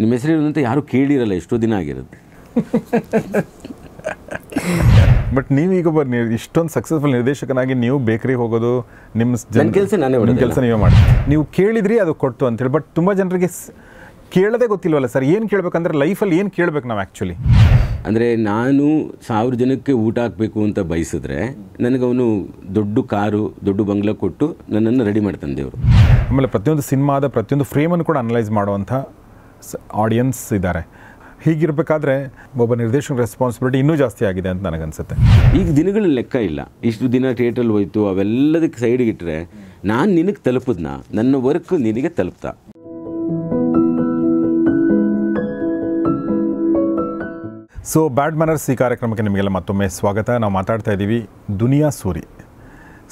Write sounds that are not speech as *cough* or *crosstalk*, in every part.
ನಿಮ್ಮ ಹೆಸರಿಲ್ಲ ಅಂತ ಯಾರೂ ಕೇಳಿರಲ್ಲ ಎಷ್ಟೋ ದಿನ ಆಗಿರುತ್ತೆ ಬಟ್ ನೀವೀಗ ಬನ್ನಿ ಇಷ್ಟೊಂದು ಸಕ್ಸಸ್ಫುಲ್ ನಿರ್ದೇಶಕನಾಗಿ ನೀವು ಬೇಕ್ರಿಗೆ ಹೋಗೋದು ನಿಮ್ಮ ಜನ ಕೆಲಸ ನಾನೇ ಕೆಲಸ ನೀವೇ ಮಾಡಿ ನೀವು ಕೇಳಿದ್ರಿ ಅದು ಕೊಟ್ಟು ಅಂತೇಳಿ ಬಟ್ ತುಂಬ ಜನರಿಗೆ ಕೇಳೋದೇ ಗೊತ್ತಿಲ್ವಲ್ಲ ಸರ್ ಏನು ಕೇಳಬೇಕಂದ್ರೆ ಲೈಫಲ್ಲಿ ಏನು ಕೇಳಬೇಕು ನಾವು ಆ್ಯಕ್ಚುಲಿ ಅಂದರೆ ನಾನು ಸಾವಿರ ಜನಕ್ಕೆ ಊಟ ಹಾಕಬೇಕು ಅಂತ ಬಯಸಿದ್ರೆ ನನಗವನು ದೊಡ್ಡ ಕಾರು ದೊಡ್ಡ ಬಂಗ್ಲ ಕೊಟ್ಟು ನನ್ನನ್ನು ರೆಡಿ ಮಾಡ್ತಾನೆ ದೇವರು ಆಮೇಲೆ ಪ್ರತಿಯೊಂದು ಸಿನಿಮಾದ ಪ್ರತಿಯೊಂದು ಫ್ರೇಮನ್ನು ಕೂಡ ಅನಲೈಸ್ ಮಾಡುವಂಥ ಆಡಿಯನ್ಸ್ ಇದ್ದಾರೆ ಹೀಗಿರಬೇಕಾದ್ರೆ ಒಬ್ಬ ನಿರ್ದೇಶಕ ರೆಸ್ಪಾನ್ಸಿಬಿಲಿಟಿ ಇನ್ನೂ ಜಾಸ್ತಿ ಆಗಿದೆ ಅಂತ ನನಗನ್ಸುತ್ತೆ ಈಗ ದಿನಗಳ ಲೆಕ್ಕ ಇಲ್ಲ ಇಷ್ಟು ದಿನ ಥಿಯೇಟ್ರಲ್ಲಿ ಹೋಯ್ತು ಅವೆಲ್ಲದಕ್ಕೆ ಸೈಡ್ಗೆ ಇಟ್ಟರೆ ನಾನು ನಿನಗೆ ತಲುಪಿದ್ನ ನನ್ನ ವರ್ಕ್ ನಿನಗೆ ತಲುಪ್ತ ಸೊ ಬ್ಯಾಡ್ ಮ್ಯಾನರ್ಸ್ ಈ ಕಾರ್ಯಕ್ರಮಕ್ಕೆ ನಿಮಗೆಲ್ಲ ಮತ್ತೊಮ್ಮೆ ಸ್ವಾಗತ ನಾವು ಮಾತಾಡ್ತಾ ಇದ್ದೀವಿ ದುನಿಯಾ ಸೂರಿ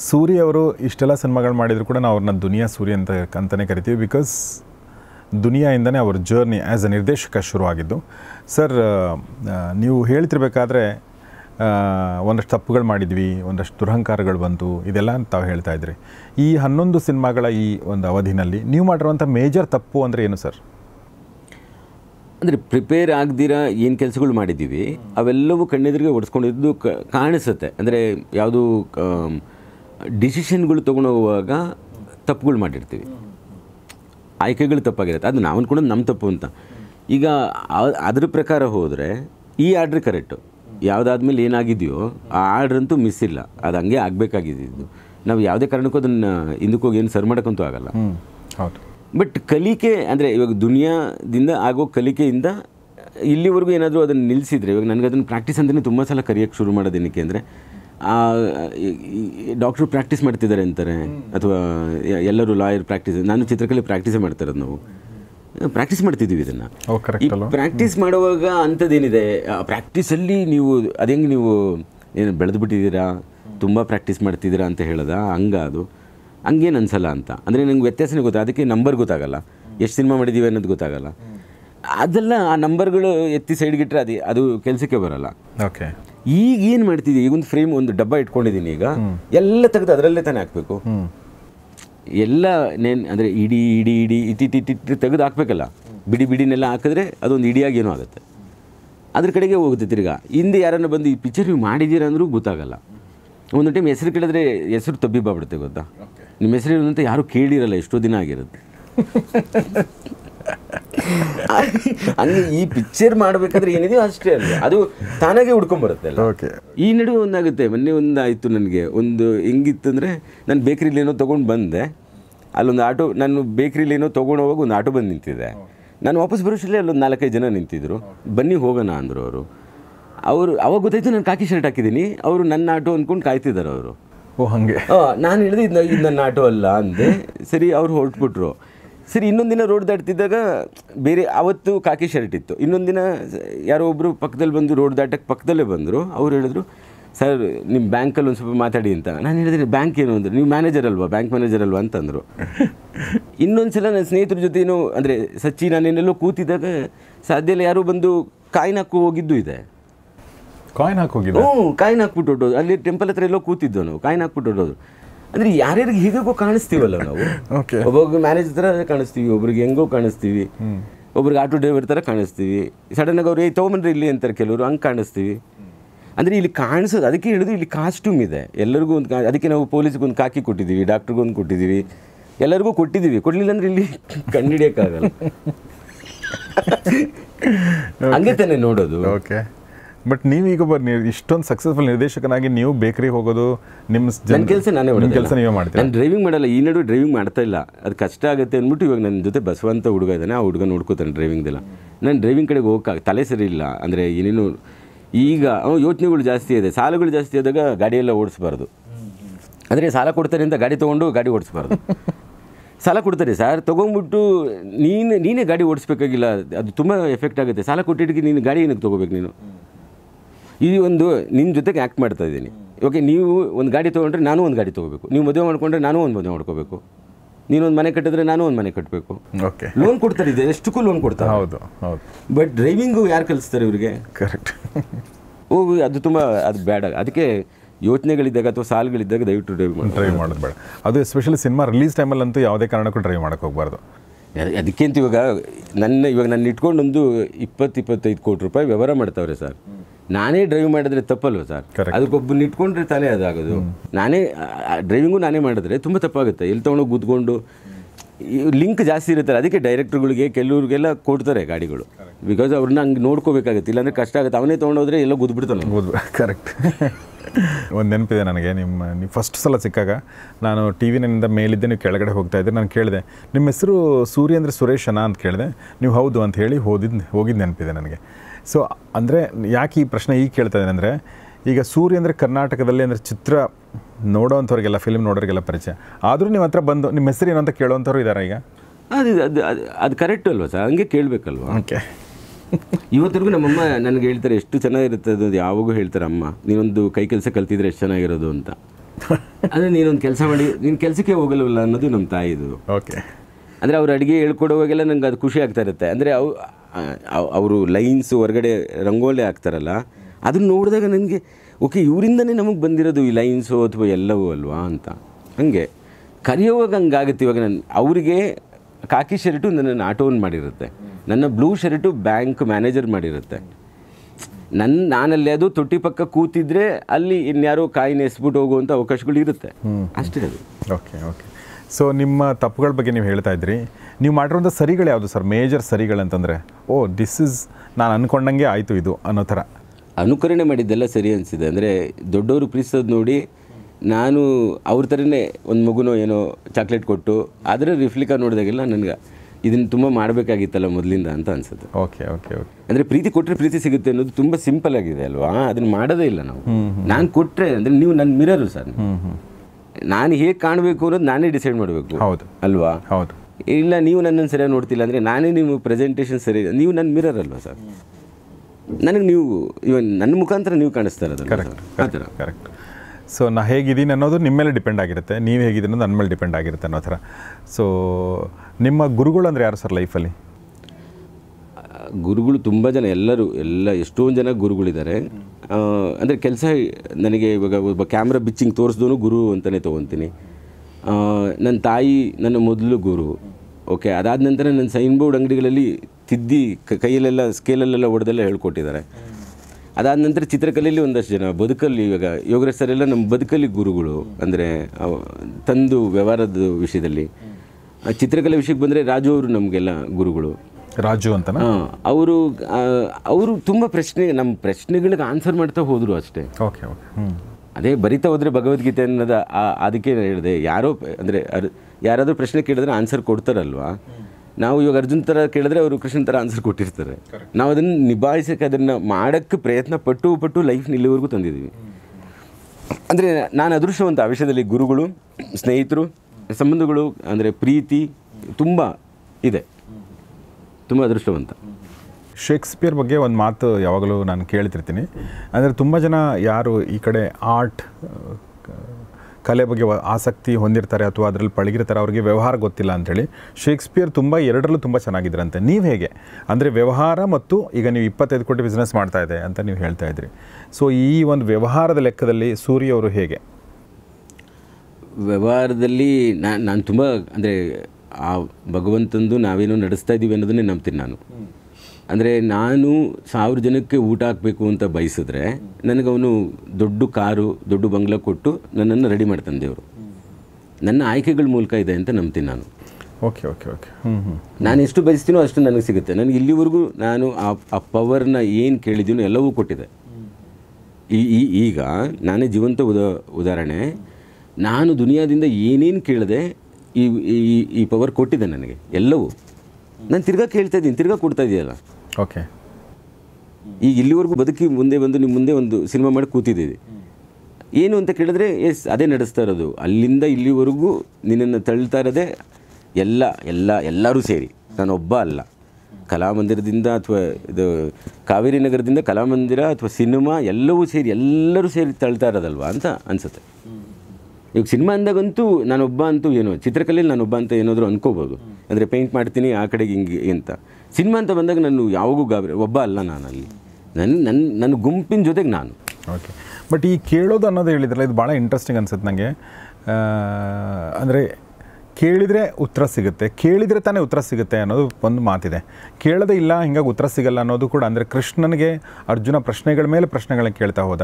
ಸೂರಿ ಅವರು ಇಷ್ಟೆಲ್ಲ ಸಿನಿಮಾಗಳು ಮಾಡಿದ್ರು ಕೂಡ ನಾವು ಅವ್ರನ್ನ ದುನಿಯಾ ಸೂರಿ ಅಂತ ಅಂತಲೇ ಕರಿತೀವಿ ಬಿಕಾಸ್ ದುನಿಯಾಯಿಂದನೇ ಅವರ ಜರ್ನಿ ಆ್ಯಸ್ ಎ ನಿರ್ದೇಶಕ ಶುರುವಾಗಿದ್ದು ಸರ್ ನೀವು ಹೇಳ್ತಿರ್ಬೇಕಾದ್ರೆ ಒಂದಷ್ಟು ತಪ್ಪುಗಳು ಮಾಡಿದ್ವಿ ಒಂದಷ್ಟು ದುರಹಂಕಾರಗಳು ಬಂತು ಇದೆಲ್ಲ ಅಂತ ತಾವು ಹೇಳ್ತಾ ಇದ್ರಿ ಈ ಹನ್ನೊಂದು ಸಿನಿಮಾಗಳ ಈ ಒಂದು ಅವಧಿನಲ್ಲಿ ನೀವು ಮಾಡಿರುವಂಥ ಮೇಜರ್ ತಪ್ಪು ಅಂದರೆ ಏನು ಸರ್ ಅಂದರೆ ಪ್ರಿಪೇರ್ ಆಗದಿರ ಏನು ಕೆಲಸಗಳು ಮಾಡಿದ್ದೀವಿ ಅವೆಲ್ಲವೂ ಕಣ್ಣೆದುರಿಗೆ ಒಡಿಸ್ಕೊಂಡಿದ್ದು ಕಾಣಿಸುತ್ತೆ ಅಂದರೆ ಯಾವುದು ಡಿಸಿಷನ್ಗಳು ತೊಗೊಂಡೋಗುವಾಗ ತಪ್ಪುಗಳು ಮಾಡಿರ್ತೀವಿ ಆಯ್ಕೆಗಳು ತಪ್ಪಾಗಿರುತ್ತೆ ಅದು ನಾವು ಕೂಡ ನಮ್ಮ ತಪ್ಪು ಅಂತ ಈಗ ಅದ್ರ ಪ್ರಕಾರ ಹೋದರೆ ಈ ಆರ್ಡ್ರ್ ಕರೆಕ್ಟು ಯಾವುದಾದ್ಮೇಲೆ ಏನಾಗಿದೆಯೋ ಆ ಆರ್ಡ್ರ್ ಅಂತೂ ಮಿಸ್ ಇಲ್ಲ ಅದು ಹಂಗೆ ಆಗಬೇಕಾಗಿದ್ದು ನಾವು ಯಾವುದೇ ಕಾರಣಕ್ಕೂ ಅದನ್ನು ಹಿಂದಕ್ಕೆ ಏನು ಸರ್ ಮಾಡೋಕ್ಕಂತೂ ಆಗಲ್ಲ ಹೌದು ಬಟ್ ಕಲಿಕೆ ಅಂದರೆ ಇವಾಗ ದುನಿಯಾದಿಂದ ಆಗೋ ಕಲಿಕೆಯಿಂದ ಇಲ್ಲಿವರೆಗೂ ಏನಾದರೂ ಅದನ್ನು ನಿಲ್ಲಿಸಿದರೆ ಇವಾಗ ನನಗೆ ಅದನ್ನು ಪ್ರಾಕ್ಟೀಸ್ ಅಂತಲೇ ತುಂಬ ಸಲ ಕರೆಯೋಕ್ಕೆ ಶುರು ಮಾಡೋದೇನಕ್ಕೆ ಅಂದರೆ ಡಾಕ್ಟ್ರು ಪ್ರಾಕ್ಟೀಸ್ ಮಾಡ್ತಿದ್ದಾರೆ ಅಂತಾರೆ ಅಥವಾ ಎಲ್ಲರೂ ಲಾಯರ್ ಪ್ರಾಕ್ಟೀಸ್ ನಾನು ಚಿತ್ರಕಲೆ ಪ್ರಾಕ್ಟೀಸೇ ಮಾಡ್ತಾ ನಾವು ಪ್ರಾಕ್ಟೀಸ್ ಮಾಡ್ತಿದ್ದೀವಿ ಇದನ್ನು ಪ್ರಾಕ್ಟೀಸ್ ಮಾಡುವಾಗ ಅಂಥದ್ದೇನಿದೆ ಪ್ರಾಕ್ಟೀಸಲ್ಲಿ ನೀವು ಅದು ಹೆಂಗೆ ನೀವು ಏನು ಬೆಳೆದು ಬಿಟ್ಟಿದ್ದೀರಾ ತುಂಬ ಪ್ರಾಕ್ಟೀಸ್ ಮಾಡ್ತಿದ್ದೀರಾ ಅಂತ ಹೇಳಿದ ಹಂಗ ಅದು ಹಂಗೇನು ಅನಿಸಲ್ಲ ಅಂತ ಅಂದರೆ ನಂಗೆ ವ್ಯತ್ಯಾಸನೇ ಗೊತ್ತಾ ಅದಕ್ಕೆ ನಂಬರ್ ಗೊತ್ತಾಗಲ್ಲ ಎಷ್ಟು ಸಿನಿಮಾ ಮಾಡಿದ್ದೀವಿ ಅನ್ನೋದು ಗೊತ್ತಾಗಲ್ಲ ಅದೆಲ್ಲ ಆ ನಂಬರ್ಗಳು ಎತ್ತಿ ಸೈಡ್ಗಿಟ್ರೆ ಅದು ಅದು ಕೆಲಸಕ್ಕೆ ಬರೋಲ್ಲ ಓಕೆ ಈಗ ಏನು ಈಗ ಒಂದು ಫ್ರೇಮ್ ಒಂದು ಡಬ್ಬ ಇಟ್ಕೊಂಡಿದ್ದೀನಿ ಈಗ ಎಲ್ಲ ತೆಗೆದು ಅದರಲ್ಲೇ ತಾನೇ ಹಾಕಬೇಕು ಎಲ್ಲ ನೇನ್ ಅಂದರೆ ಇಡೀ ಇಡಿ ಇಡೀ ಇಟ್ಟಿಟ್ಟಿಟ್ಟಿಟ್ಟು ತೆಗೆದು ಹಾಕ್ಬೇಕಲ್ಲ ಬಿಡಿ ಬಿಡಿನೆಲ್ಲ ಹಾಕಿದ್ರೆ ಅದೊಂದು ಇಡಿಯಾಗಿ ಏನೋ ಆಗುತ್ತೆ ಅದ್ರ ಕಡೆಗೆ ಹೋಗುತ್ತೆ ತಿರ್ಗಾ ಹಿಂದೆ ಯಾರನ್ನ ಬಂದು ಈ ಪಿಕ್ಚರ್ ನೀವು ಮಾಡಿದ್ದೀರಾ ಅಂದರೂ ಗೊತ್ತಾಗಲ್ಲ ಒಂದು ಟೈಮ್ ಹೆಸರು ಕೇಳಿದ್ರೆ ಹೆಸರು ತಬ್ಬಿಬ್ಬಾಗ್ಬಿಡುತ್ತೆ ಗೊತ್ತಾ ನಿಮ್ಮ ಹೆಸರು ಅಂತ ಯಾರೂ ಕೇಳಿರಲ್ಲ ಎಷ್ಟೋ ದಿನ ಆಗಿರುತ್ತೆ *laughs* ಹಂಗೆ *laughs* ಈ ಪಿಕ್ಚರ್ ಮಾಡ್ಬೇಕಾದ್ರೆ ಏನಿದೆಯೋ ಅಷ್ಟೇ ಅಲ್ಲ ಅದು ತಾನಾಗೆ ಬರುತ್ತೆ ಅಲ್ಲ ಈ ನಡುವೆ ಒಂದಾಗುತ್ತೆ ಮೊನ್ನೆ ಒಂದಾಯಿತು ನನಗೆ ಒಂದು ಹೆಂಗಿತ್ತಂದರೆ ನಾನು ಏನೋ ತೊಗೊಂಡು ಬಂದೆ ಅಲ್ಲೊಂದು ಆಟೋ ನಾನು ಏನೋ ತೊಗೊಂಡು ಹೋಗೋ ಒಂದು ಆಟೋ ಬಂದು ನಿಂತಿದೆ ನಾನು ವಾಪಸ್ ಬರೋಷ್ಟಲ್ಲೇ ಅಲ್ಲೊಂದು ನಾಲ್ಕೈದು ಜನ ನಿಂತಿದ್ರು ಬನ್ನಿ ಹೋಗೋಣ ಅಂದರು ಅವರು ಅವರು ಅವಾಗ ಗೊತ್ತಾಯ್ತು ನಾನು ಕಾಕಿ ಶರ್ಟ್ ಹಾಕಿದ್ದೀನಿ ಅವರು ನನ್ನ ಆಟೋ ಅಂದ್ಕೊಂಡು ಕಾಯ್ತಿದ್ದಾರೆ ಅವರು ಓ ಹಾಗೆ ನಾನು ಹೇಳಿದೆ ಇದು ನನ್ನ ಆಟೋ ಅಲ್ಲ ಅಂದೆ ಸರಿ ಅವ್ರು ಹೊರಟ್ಬಿಟ್ರು ಸರಿ ಇನ್ನೊಂದಿನ ರೋಡ್ ದಾಟ್ತಿದ್ದಾಗ ಬೇರೆ ಅವತ್ತು ಕಾಕಿ ಶರ್ಟ್ ಇತ್ತು ಇನ್ನೊಂದಿನ ಯಾರೋ ಒಬ್ಬರು ಪಕ್ಕದಲ್ಲಿ ಬಂದು ರೋಡ್ ದಾಟಕ್ಕೆ ಪಕ್ಕದಲ್ಲೇ ಬಂದರು ಅವ್ರು ಹೇಳಿದ್ರು ಸರ್ ನಿಮ್ಮ ಬ್ಯಾಂಕಲ್ಲಿ ಒಂದು ಸ್ವಲ್ಪ ಮಾತಾಡಿ ಅಂತ ನಾನು ಹೇಳಿದ್ರೆ ಬ್ಯಾಂಕ್ ಏನು ಅಂದರು ನೀವು ಮ್ಯಾನೇಜರ್ ಅಲ್ವಾ ಬ್ಯಾಂಕ್ ಮ್ಯಾನೇಜರ್ ಅಲ್ವಾ ಅಂತಂದರು ಇನ್ನೊಂದು ಸಲ ನನ್ನ ಸ್ನೇಹಿತರ ಜೊತೆ ಏನೋ ಅಂದರೆ ಸಚ್ಚಿ ನಾನೇನೆಲ್ಲೋ ಕೂತಿದ್ದಾಗ ಸಾಧ್ಯ ಇಲ್ಲ ಯಾರೋ ಬಂದು ಕಾಯಿನ ಹಾಕು ಹೋಗಿದ್ದು ಇದೆ ಕಾಯಿನ್ ಹಾಕೋಗಿದ್ದು ಹ್ಞೂ ಕಾಯಿನ ಹಾಕ್ಬಿಟ್ಟು ಹೊಡೋದು ಅಲ್ಲಿ ಟೆಂಪಲ್ ಹತ್ರ ಎಲ್ಲೋ ಕೂತಿದ್ದು ನಾವು ಕಾಯಿನ ಹಾಕ್ಬಿಟ್ಟು ಹೊಡೋದು ಅಂದ್ರೆ ಯಾರ್ಯಾರಿಗೆ ಹೀಗೋ ಕಾಣಿಸ್ತೀವಲ್ಲ ನಾವು ಒಬ್ಬ ಮ್ಯಾನೇಜರ್ ಥರ ಕಾಣಿಸ್ತೀವಿ ಒಬ್ರಿಗೆ ಹೆಂಗೋ ಕಾಣಿಸ್ತೀವಿ ಒಬ್ರಿಗೆ ಆಟೋ ಡ್ರೈವರ್ ಥರ ಕಾಣಿಸ್ತೀವಿ ಆಗಿ ಅವ್ರು ಏ ತೊಗೊಂಬನ್ರಿ ಇಲ್ಲಿ ಅಂತಾರೆ ಕೆಲವರು ಹಂಗೆ ಕಾಣಿಸ್ತೀವಿ ಅಂದರೆ ಇಲ್ಲಿ ಕಾಣಿಸೋದು ಅದಕ್ಕೆ ಹೇಳಿದ್ರು ಇಲ್ಲಿ ಕಾಸ್ಟ್ಯೂಮ್ ಇದೆ ಎಲ್ಲರಿಗೂ ಒಂದು ಅದಕ್ಕೆ ನಾವು ಪೊಲೀಸ್ಗೊಂದು ಕಾಕಿ ಕೊಟ್ಟಿದ್ದೀವಿ ಒಂದು ಕೊಟ್ಟಿದ್ದೀವಿ ಎಲ್ಲರಿಗೂ ಕೊಟ್ಟಿದ್ದೀವಿ ಕೊಡಲಿಲ್ಲ ಅಂದ್ರೆ ಇಲ್ಲಿ *laughs* ಕಂಡಿಡಿಯಕ್ಕಾಗಲ್ಲ *laughs* ಹಂಗೆ ತಾನೇ ನೋಡೋದು ಓಕೆ ಬಟ್ ನೀವೀಗ ಬರ್ರಿ ಇಷ್ಟೊಂದು ಸಕ್ಸಸ್ಫುಲ್ ನಿರ್ದೇಶಕನಾಗಿ ನೀವು ಬೇಕರಿ ಹೋಗೋದು ನಿಮ್ಮ ನನ್ನ ಕೆಲಸ ನಾನೇ ನಿಮ್ಮ ಕೆಲಸ ನೀವೇ ಮಾಡ್ತೀನಿ ನಾನು ಡ್ರೈವಿಂಗ್ ಮಾಡಲ್ಲ ಈ ನಡುವೆ ಡ್ರೈವಿಂಗ್ ಮಾಡ್ತಾ ಇಲ್ಲ ಅದು ಕಷ್ಟ ಆಗುತ್ತೆ ಅಂದ್ಬಿಟ್ಟು ಇವಾಗ ನನ್ನ ಜೊತೆ ಬಸವಂತ ಹುಡುಗ ಇದ್ದಾನೆ ಆ ಹುಡುಗ ನೋಡ್ಕೋತಾನೆ ಡ್ರೈವಿಂಗ್ದೆಲ್ಲ ನಾನು ಡ್ರೈವಿಂಗ್ ಕಡೆಗೆ ಹೋಗಕ್ಕೆ ತಲೆ ಸರಿ ಇಲ್ಲ ಅಂದರೆ ಏನೇನು ಈಗ ಯೋಚನೆಗಳು ಜಾಸ್ತಿ ಇದೆ ಸಾಲಗಳು ಜಾಸ್ತಿ ಆದಾಗ ಗಾಡಿಯೆಲ್ಲ ಓಡಿಸ್ಬಾರ್ದು ಅಂದರೆ ಸಾಲ ಕೊಡ್ತಾರೆ ಅಂತ ಗಾಡಿ ತೊಗೊಂಡು ಗಾಡಿ ಓಡಿಸ್ಬಾರ್ದು *laughs* ಸಾಲ ಕೊಡ್ತಾರೆ ಸರ್ ತೊಗೊಂಬಿಟ್ಟು ನೀನು ನೀನೇ ಗಾಡಿ ಓಡಿಸ್ಬೇಕಾಗಿಲ್ಲ ಅದು ತುಂಬ ಎಫೆಕ್ಟ್ ಆಗುತ್ತೆ ಸಾಲ ಕೊಟ್ಟಿಟ್ಟಿಗೆ ನೀನು ಗಾಡಿ ಏನಕ್ಕೆ ತೊಗೋಬೇಕು ನೀನು ಈ ಒಂದು ನಿಮ್ಮ ಜೊತೆಗೆ ಆ್ಯಕ್ಟ್ ಮಾಡ್ತಾ ಇದ್ದೀನಿ ಓಕೆ ನೀವು ಒಂದು ಗಾಡಿ ತೊಗೊಂಡ್ರೆ ನಾನು ಒಂದು ಗಾಡಿ ತೊಗೋಬೇಕು ನೀವು ಮದುವೆ ಮಾಡ್ಕೊಂಡ್ರೆ ನಾನು ಒಂದು ಮದುವೆ ಮಾಡ್ಕೋಬೇಕು ನೀನೊಂದು ಮನೆ ಕಟ್ಟಿದ್ರೆ ನಾನು ಒಂದು ಮನೆ ಕಟ್ಟಬೇಕು ಓಕೆ ಲೋನ್ ಕೊಡ್ತಾರೆ ಇದೆ ಎಷ್ಟಕ್ಕೂ ಲೋನ್ ಕೊಡ್ತಾರೆ ಹೌದು ಹೌದು ಬಟ್ ಡ್ರೈವಿಂಗು ಯಾರು ಕಲಿಸ್ತಾರೆ ಇವರಿಗೆ ಕರೆಕ್ಟ್ ಓ ಅದು ತುಂಬ ಅದು ಬ್ಯಾಡ ಅದಕ್ಕೆ ಯೋಚನೆಗಳಿದ್ದಾಗ ಅಥವಾ ಸಾಲುಗಳಿದ್ದಾಗ ದಯವಿಟ್ಟು ಡ್ರೈವ್ ಮಾಡಿ ಡ್ರೈವ್ ಮಾಡೋದು ಬೇಡ ಅದು ಎಸ್ಪೆಷಲಿ ಸಿನಿಮಾ ರಿಲೀಸ್ ಟೈಮಲ್ಲಂತೂ ಯಾವುದೇ ಕಾರಣಕ್ಕೂ ಡ್ರೈವ್ ಮಾಡೋಕ್ಕೆ ಹೋಗಬಾರ್ದು ಅದಕ್ಕಿಂತ ಇವಾಗ ನನ್ನ ಇವಾಗ ನಾನು ಇಟ್ಕೊಂಡೊಂದು ಇಪ್ಪತ್ತು ಇಪ್ಪತ್ತೈದು ಕೋಟಿ ರೂಪಾಯಿ ವ್ಯವಹಾರ ಮಾಡ್ತಾವ್ರೆ ಸರ್ ನಾನೇ ಡ್ರೈವ್ ಮಾಡಿದ್ರೆ ತಪ್ಪಲ್ವ ಸರ್ ಅದಕ್ಕೊಬ್ಬರು ನಿಟ್ಕೊಂಡ್ರೆ ತಲೆ ಅದಾಗೋದು ನಾನೇ ಡ್ರೈವಿಂಗು ನಾನೇ ಮಾಡಿದ್ರೆ ತುಂಬ ತಪ್ಪಾಗುತ್ತೆ ಎಲ್ಲಿ ತೊಗೊಂಡೋಗಿ ಕೂತ್ಕೊಂಡು ಲಿಂಕ್ ಜಾಸ್ತಿ ಇರುತ್ತಲ್ಲ ಅದಕ್ಕೆ ಡೈರೆಕ್ಟ್ರುಗಳಿಗೆ ಕೆಲವ್ರಿಗೆಲ್ಲ ಕೊಡ್ತಾರೆ ಗಾಡಿಗಳು ಬಿಕಾಸ್ ಅವ್ರನ್ನ ಹಂಗೆ ನೋಡ್ಕೋಬೇಕಾಗುತ್ತೆ ಇಲ್ಲಾಂದ್ರೆ ಕಷ್ಟ ಆಗುತ್ತೆ ಅವನೇ ತೊಗೊಂಡೋದ್ರೆ ಎಲ್ಲ ಗುದ್ಬಿಡ್ತಾನೆ ಕರೆಕ್ಟ್ ಒಂದು ನೆನಪಿದೆ ನನಗೆ ನಿಮ್ಮ ನೀವು ಫಸ್ಟ್ ಸಲ ಸಿಕ್ಕಾಗ ನಾನು ಟಿ ವಿನಿಂದ ಮೇಲಿದ್ದೆ ನೀವು ಕೆಳಗಡೆ ಹೋಗ್ತಾ ಇದ್ದೆ ನಾನು ಕೇಳಿದೆ ನಿಮ್ಮ ಹೆಸರು ಸೂರ್ಯ ಅಂದರೆ ಸುರೇಶನ ಅಂತ ಕೇಳಿದೆ ನೀವು ಹೌದು ಅಂತ ಹೇಳಿ ಹೋದಿದ್ದು ಹೋಗಿದ್ದು ನೆನಪಿದೆ ನನಗೆ ಸೊ ಅಂದರೆ ಯಾಕೆ ಈ ಪ್ರಶ್ನೆ ಈಗ ಕೇಳ್ತಾ ಇದ್ದೇನೆ ಅಂದರೆ ಈಗ ಸೂರ್ಯ ಅಂದರೆ ಕರ್ನಾಟಕದಲ್ಲಿ ಅಂದರೆ ಚಿತ್ರ ನೋಡೋವಂಥವ್ರಿಗೆಲ್ಲ ಫಿಲ್ಮ್ ನೋಡೋರಿಗೆಲ್ಲ ಪರಿಚಯ ಆದರೂ ನಿಮ್ಮ ಹತ್ರ ಬಂದು ನಿಮ್ಮ ಹೆಸರು ಏನು ಅಂತ ಕೇಳೋವಂಥವ್ರು ಇದ್ದಾರೆ ಈಗ ಅದು ಅದು ಅದು ಕರೆಕ್ಟ್ ಅಲ್ವಾ ಸರ್ ಹಂಗೆ ಕೇಳಬೇಕಲ್ವ ಓಕೆ ಇವತ್ತಿಗೂ ನಮ್ಮಮ್ಮ ನನಗೆ ಹೇಳ್ತಾರೆ ಎಷ್ಟು ಚೆನ್ನಾಗಿರುತ್ತೆ ಅದು ಯಾವಾಗೂ ಹೇಳ್ತಾರೆ ಅಮ್ಮ ನೀನೊಂದು ಕೈ ಕೆಲಸ ಕಲ್ತಿದ್ರೆ ಎಷ್ಟು ಚೆನ್ನಾಗಿರೋದು ಅಂತ ಅಂದರೆ ನೀನೊಂದು ಕೆಲಸ ಮಾಡಿ ನೀನು ಕೆಲಸಕ್ಕೆ ಹೋಗಲ್ವಲ್ಲ ಅನ್ನೋದು ನಮ್ಮ ತಾಯಿದು ಓಕೆ ಅಂದರೆ ಅವ್ರು ಅಡುಗೆ ಹೇಳ್ಕೊಡೋವಾಗೆಲ್ಲ ನಂಗೆ ಅದು ಖುಷಿ ಆಗ್ತಾ ಇರುತ್ತೆ ಅಂದರೆ ಅವು ಅವರು ಲೈನ್ಸ್ ಹೊರಗಡೆ ರಂಗೋಲಿ ಹಾಕ್ತಾರಲ್ಲ ಅದನ್ನು ನೋಡಿದಾಗ ನನಗೆ ಓಕೆ ಇವರಿಂದನೇ ನಮಗೆ ಬಂದಿರೋದು ಈ ಲೈನ್ಸು ಅಥವಾ ಎಲ್ಲವೂ ಅಲ್ವಾ ಅಂತ ಹಂಗೆ ಕರೆಯೋವಾಗ ಹಂಗಾಗುತ್ತೆ ಇವಾಗ ನಾನು ಅವರಿಗೆ ಕಾಕಿ ಶರ್ಟು ನನ್ನನ್ನು ಆಟೋನ್ ಮಾಡಿರುತ್ತೆ ನನ್ನ ಬ್ಲೂ ಶರ್ಟು ಬ್ಯಾಂಕ್ ಮ್ಯಾನೇಜರ್ ಮಾಡಿರುತ್ತೆ ನನ್ನ ನಾನಲ್ಲಿ ಅದು ತೊಟ್ಟಿ ಪಕ್ಕ ಕೂತಿದ್ರೆ ಅಲ್ಲಿ ಇನ್ಯಾರೋ ಕಾಯಿನ ಎಸ್ಬಿಟ್ಟು ಹೋಗುವಂಥ ಅವಕಾಶಗಳು ಇರುತ್ತೆ ಅಷ್ಟೇ ಅದು ಓಕೆ ಓಕೆ ಸೊ ನಿಮ್ಮ ತಪ್ಪುಗಳ ಬಗ್ಗೆ ನೀವು ಹೇಳ್ತಾ ಇದ್ರಿ ನೀವು ಮಾಡಿರೋಂಥ ಸರಿಗಳು ಯಾವುದು ಸರ್ ಮೇಜರ್ ಅಂತಂದರೆ ಓ ದಿಸ್ ಇಸ್ ನಾನು ಅಂದ್ಕೊಂಡಂಗೆ ಆಯಿತು ಇದು ಅನ್ನೋ ಥರ ಅನುಕರಣೆ ಮಾಡಿದ್ದೆಲ್ಲ ಸರಿ ಅನಿಸಿದೆ ಅಂದರೆ ದೊಡ್ಡವರು ಪ್ರೀತಿಸೋದು ನೋಡಿ ನಾನು ಅವ್ರ ಥರನೇ ಒಂದು ಮಗುನೋ ಏನೋ ಚಾಕ್ಲೇಟ್ ಕೊಟ್ಟು ಆದರೆ ರಿಫ್ಲಿಕಾ ನೋಡಿದಾಗೆಲ್ಲ ನನಗೆ ಇದನ್ನು ತುಂಬ ಮಾಡಬೇಕಾಗಿತ್ತಲ್ಲ ಮೊದಲಿಂದ ಅಂತ ಅನ್ಸುತ್ತೆ ಓಕೆ ಓಕೆ ಓಕೆ ಅಂದರೆ ಪ್ರೀತಿ ಕೊಟ್ಟರೆ ಪ್ರೀತಿ ಸಿಗುತ್ತೆ ಅನ್ನೋದು ತುಂಬ ಸಿಂಪಲ್ ಆಗಿದೆ ಅಲ್ವಾ ಅದನ್ನು ಮಾಡೋದೇ ಇಲ್ಲ ನಾವು ನಾನು ಕೊಟ್ಟರೆ ಅಂದರೆ ನೀವು ನನ್ನ ಮಿರರು ಸರ್ ನಾನು ಹೇಗೆ ಕಾಣಬೇಕು ಅನ್ನೋದು ನಾನೇ ಡಿಸೈಡ್ ಮಾಡಬೇಕು ಹೌದು ಅಲ್ವಾ ಹೌದು ಇಲ್ಲ ನೀವು ನನ್ನನ್ನು ಸರಿಯಾಗಿ ನೋಡ್ತಿಲ್ಲ ಅಂದರೆ ನಾನೇ ನಿಮ್ಮ ಪ್ರೆಸೆಂಟೇಷನ್ ಸರಿ ನೀವು ನನ್ನ ಮಿರರ್ ಅಲ್ವಾ ಸರ್ ನನಗೆ ನೀವು ಇವನ್ ನನ್ನ ಮುಖಾಂತರ ನೀವು ಕಾಣಿಸ್ತಾ ಇರೋದು ಕರೆಕ್ಟ್ ಕರೆಕ್ಟ್ ಸೊ ನಾ ಹೇಗಿದ್ದೀನಿ ಅನ್ನೋದು ನಿಮ್ಮ ಮೇಲೆ ಡಿಪೆಂಡ್ ಆಗಿರುತ್ತೆ ನೀವು ಹೇಗಿದ್ದೀನಿ ಅನ್ನೋದು ನನ್ನ ಮೇಲೆ ಡಿಪೆಂಡ್ ಆಗಿರುತ್ತೆ ಅನ್ನೋ ಥರ ಸೊ ನಿಮ್ಮ ಗುರುಗಳು ಅಂದರೆ ಯಾರು ಸರ್ ಲೈಫಲ್ಲಿ ಗುರುಗಳು ತುಂಬ ಜನ ಎಲ್ಲರೂ ಎಲ್ಲ ಎಷ್ಟೊಂದು ಜನ ಗುರುಗಳಿದ್ದಾರೆ ಅಂದರೆ ಕೆಲಸ ನನಗೆ ಇವಾಗ ಒಬ್ಬ ಕ್ಯಾಮ್ರಾ ಬಿಚ್ಚಿಂಗ್ ತೋರಿಸ್ದೂ ಗುರು ಅಂತಲೇ ತೊಗೊತೀನಿ ನನ್ನ ತಾಯಿ ನನ್ನ ಮೊದಲು ಗುರು ಓಕೆ ಅದಾದ ನಂತರ ನನ್ನ ಸೈನ್ ಬೋರ್ಡ್ ಅಂಗಡಿಗಳಲ್ಲಿ ತಿದ್ದಿ ಕೈಯಲ್ಲೆಲ್ಲ ಸ್ಕೇಲಲ್ಲೆಲ್ಲ ಹೊಡೆದೆಲ್ಲ ಹೇಳ್ಕೊಟ್ಟಿದ್ದಾರೆ ಅದಾದ ನಂತರ ಚಿತ್ರಕಲೆಯಲ್ಲಿ ಒಂದಷ್ಟು ಜನ ಬದುಕಲ್ಲಿ ಇವಾಗ ಯೋಗರಾಜ್ ಸರ್ ಎಲ್ಲ ನಮ್ಮ ಬದುಕಲ್ಲಿ ಗುರುಗಳು ಅಂದರೆ ತಂದು ವ್ಯವಹಾರದ ವಿಷಯದಲ್ಲಿ ಚಿತ್ರಕಲೆ ವಿಷಯಕ್ಕೆ ಬಂದರೆ ರಾಜು ಅವರು ನಮಗೆಲ್ಲ ಗುರುಗಳು ರಾಜು ಅಂತ ಅವರು ಅವರು ತುಂಬ ಪ್ರಶ್ನೆ ನಮ್ಮ ಪ್ರಶ್ನೆಗಳಿಗೆ ಆನ್ಸರ್ ಮಾಡ್ತಾ ಹೋದರು ಅಷ್ಟೇ ಓಕೆ ಓಕೆ ಅದೇ ಬರಿತಾ ಹೋದರೆ ಭಗವದ್ಗೀತೆ ಅನ್ನೋದು ಅದಕ್ಕೆ ಹೇಳಿದೆ ಯಾರೋ ಅಂದರೆ ಯಾರಾದರೂ ಪ್ರಶ್ನೆ ಕೇಳಿದ್ರೆ ಆನ್ಸರ್ ಕೊಡ್ತಾರಲ್ವಾ ನಾವು ಇವಾಗ ಅರ್ಜುನ್ ಥರ ಕೇಳಿದ್ರೆ ಅವರು ಕೃಷ್ಣನ್ ಥರ ಆನ್ಸರ್ ಕೊಟ್ಟಿರ್ತಾರೆ ನಾವು ಅದನ್ನು ನಿಭಾಯಿಸೋಕೆ ಅದನ್ನು ಮಾಡೋಕ್ಕೆ ಪ್ರಯತ್ನ ಪಟ್ಟು ಪಟ್ಟು ಲೈಫ್ನ ಇಲ್ಲಿವರೆಗೂ ತಂದಿದ್ದೀವಿ ಅಂದರೆ ನಾನು ಅದೃಷ್ಟವಂತ ಆ ವಿಷಯದಲ್ಲಿ ಗುರುಗಳು ಸ್ನೇಹಿತರು ಸಂಬಂಧಗಳು ಅಂದರೆ ಪ್ರೀತಿ ತುಂಬ ಇದೆ ತುಂಬ ಅದೃಷ್ಟವಂತ ಶೇಕ್ಸ್ಪಿಯರ್ ಬಗ್ಗೆ ಒಂದು ಮಾತು ಯಾವಾಗಲೂ ನಾನು ಕೇಳ್ತಿರ್ತೀನಿ ಅಂದರೆ ತುಂಬ ಜನ ಯಾರು ಈ ಕಡೆ ಆರ್ಟ್ ಕಲೆ ಬಗ್ಗೆ ಆಸಕ್ತಿ ಹೊಂದಿರ್ತಾರೆ ಅಥವಾ ಅದರಲ್ಲಿ ಪಳಗಿರ್ತಾರೆ ಅವರಿಗೆ ವ್ಯವಹಾರ ಗೊತ್ತಿಲ್ಲ ಅಂಥೇಳಿ ಶೇಕ್ಸ್ಪಿಯರ್ ತುಂಬ ಎರಡರಲ್ಲೂ ತುಂಬ ಚೆನ್ನಾಗಿದ್ದರಂತೆ ನೀವು ಹೇಗೆ ಅಂದರೆ ವ್ಯವಹಾರ ಮತ್ತು ಈಗ ನೀವು ಇಪ್ಪತ್ತೈದು ಕೋಟಿ ಬಿಸ್ನೆಸ್ ಮಾಡ್ತಾ ಇದೆ ಅಂತ ನೀವು ಹೇಳ್ತಾ ಇದ್ರಿ ಸೊ ಈ ಒಂದು ವ್ಯವಹಾರದ ಲೆಕ್ಕದಲ್ಲಿ ಸೂರ್ಯ ಅವರು ಹೇಗೆ ವ್ಯವಹಾರದಲ್ಲಿ ನಾನು ನಾನು ತುಂಬ ಅಂದರೆ ಆ ಭಗವಂತಂದು ನಾವೇನೋ ನಡೆಸ್ತಾ ಇದ್ದೀವಿ ಅನ್ನೋದನ್ನೇ ನಂಬ್ತೀನಿ ನಾನು ಅಂದರೆ ನಾನು ಸಾವಿರ ಜನಕ್ಕೆ ಊಟ ಹಾಕಬೇಕು ಅಂತ ಬಯಸಿದ್ರೆ ನನಗವನು ದೊಡ್ಡ ಕಾರು ದೊಡ್ಡ ಬಂಗ್ಲ ಕೊಟ್ಟು ನನ್ನನ್ನು ರೆಡಿ ಮಾಡ್ತಾನೆ ದೇವರು ನನ್ನ ಆಯ್ಕೆಗಳ ಮೂಲಕ ಇದೆ ಅಂತ ನಂಬ್ತೀನಿ ನಾನು ಓಕೆ ಓಕೆ ಓಕೆ ನಾನು ಎಷ್ಟು ಬಯಸ್ತೀನೋ ಅಷ್ಟು ನನಗೆ ಸಿಗುತ್ತೆ ನನಗೆ ಇಲ್ಲಿವರೆಗೂ ನಾನು ಆ ಆ ಪವರ್ನ ಏನು ಕೇಳಿದ್ದೀನೋ ಎಲ್ಲವೂ ಕೊಟ್ಟಿದೆ ಈ ಈಗ ನಾನೇ ಜೀವಂತ ಉದಾ ಉದಾಹರಣೆ ನಾನು ದುನಿಯಾದಿಂದ ಏನೇನು ಕೇಳಿದೆ ಈ ಈ ಈ ಪವರ್ ಕೊಟ್ಟಿದೆ ನನಗೆ ಎಲ್ಲವೂ ನಾನು ತಿರ್ಗಾ ಕೇಳ್ತಾ ಇದ್ದೀನಿ ತಿರ್ಗಾ ಕೊಡ್ತಾ ಇದೆಯಲ್ಲ ಓಕೆ ಈಗ ಇಲ್ಲಿವರೆಗೂ ಬದುಕಿ ಮುಂದೆ ಬಂದು ನಿಮ್ಮ ಮುಂದೆ ಒಂದು ಸಿನಿಮಾ ಮಾಡಿ ಕೂತಿದ್ದೀವಿ ಏನು ಅಂತ ಕೇಳಿದ್ರೆ ಎಸ್ ಅದೇ ನಡೆಸ್ತಾ ಇರೋದು ಅಲ್ಲಿಂದ ಇಲ್ಲಿವರೆಗೂ ನಿನ್ನನ್ನು ತಳ್ತಾ ಇರೋದೇ ಎಲ್ಲ ಎಲ್ಲ ಎಲ್ಲರೂ ಸೇರಿ ನಾನೊಬ್ಬ ಅಲ್ಲ ಕಲಾಮಂದಿರದಿಂದ ಅಥವಾ ಇದು ಕಾವೇರಿ ನಗರದಿಂದ ಕಲಾಮಂದಿರ ಅಥವಾ ಸಿನಿಮಾ ಎಲ್ಲವೂ ಸೇರಿ ಎಲ್ಲರೂ ಸೇರಿ ತಳ್ತಾ ಇರೋದಲ್ವಾ ಅಂತ ಅನಿಸುತ್ತೆ ಇವಾಗ ಸಿನಿಮಾ ಅಂದಾಗಂತೂ ನಾನೊಬ್ಬ ಅಂತೂ ಏನೋ ಚಿತ್ರಕಲೆಯಲ್ಲಿ ಒಬ್ಬ ಅಂತ ಏನಾದರೂ ಅನ್ಕೋಬೋದು ಅಂದರೆ ಪೇಂಟ್ ಮಾಡ್ತೀನಿ ಆ ಕಡೆಗೆ ಹಿಂಗೆ ಅಂತ ಸಿನಿಮಾ ಅಂತ ಬಂದಾಗ ನಾನು ಯಾವಾಗೂ ಗಾಬರಿ ಒಬ್ಬ ಅಲ್ಲ ನಾನು ಅಲ್ಲಿ ನನ್ನ ನನ್ನ ನನ್ನ ಗುಂಪಿನ ಜೊತೆಗೆ ನಾನು ಓಕೆ ಬಟ್ ಈ ಕೇಳೋದು ಅನ್ನೋದು ಹೇಳಿದ್ರಲ್ಲ ಇದು ಭಾಳ ಇಂಟ್ರೆಸ್ಟಿಂಗ್ ಅನ್ಸುತ್ತೆ ನನಗೆ ಅಂದರೆ ಕೇಳಿದರೆ ಉತ್ತರ ಸಿಗುತ್ತೆ ಕೇಳಿದರೆ ತಾನೇ ಉತ್ತರ ಸಿಗುತ್ತೆ ಅನ್ನೋದು ಒಂದು ಮಾತಿದೆ ಕೇಳೋದೇ ಇಲ್ಲ ಹಿಂಗಾಗಿ ಉತ್ತರ ಸಿಗಲ್ಲ ಅನ್ನೋದು ಕೂಡ ಅಂದರೆ ಕೃಷ್ಣನಿಗೆ ಅರ್ಜುನ ಪ್ರಶ್ನೆಗಳ ಮೇಲೆ ಪ್ರಶ್ನೆಗಳನ್ನ ಕೇಳ್ತಾ ಹೋದ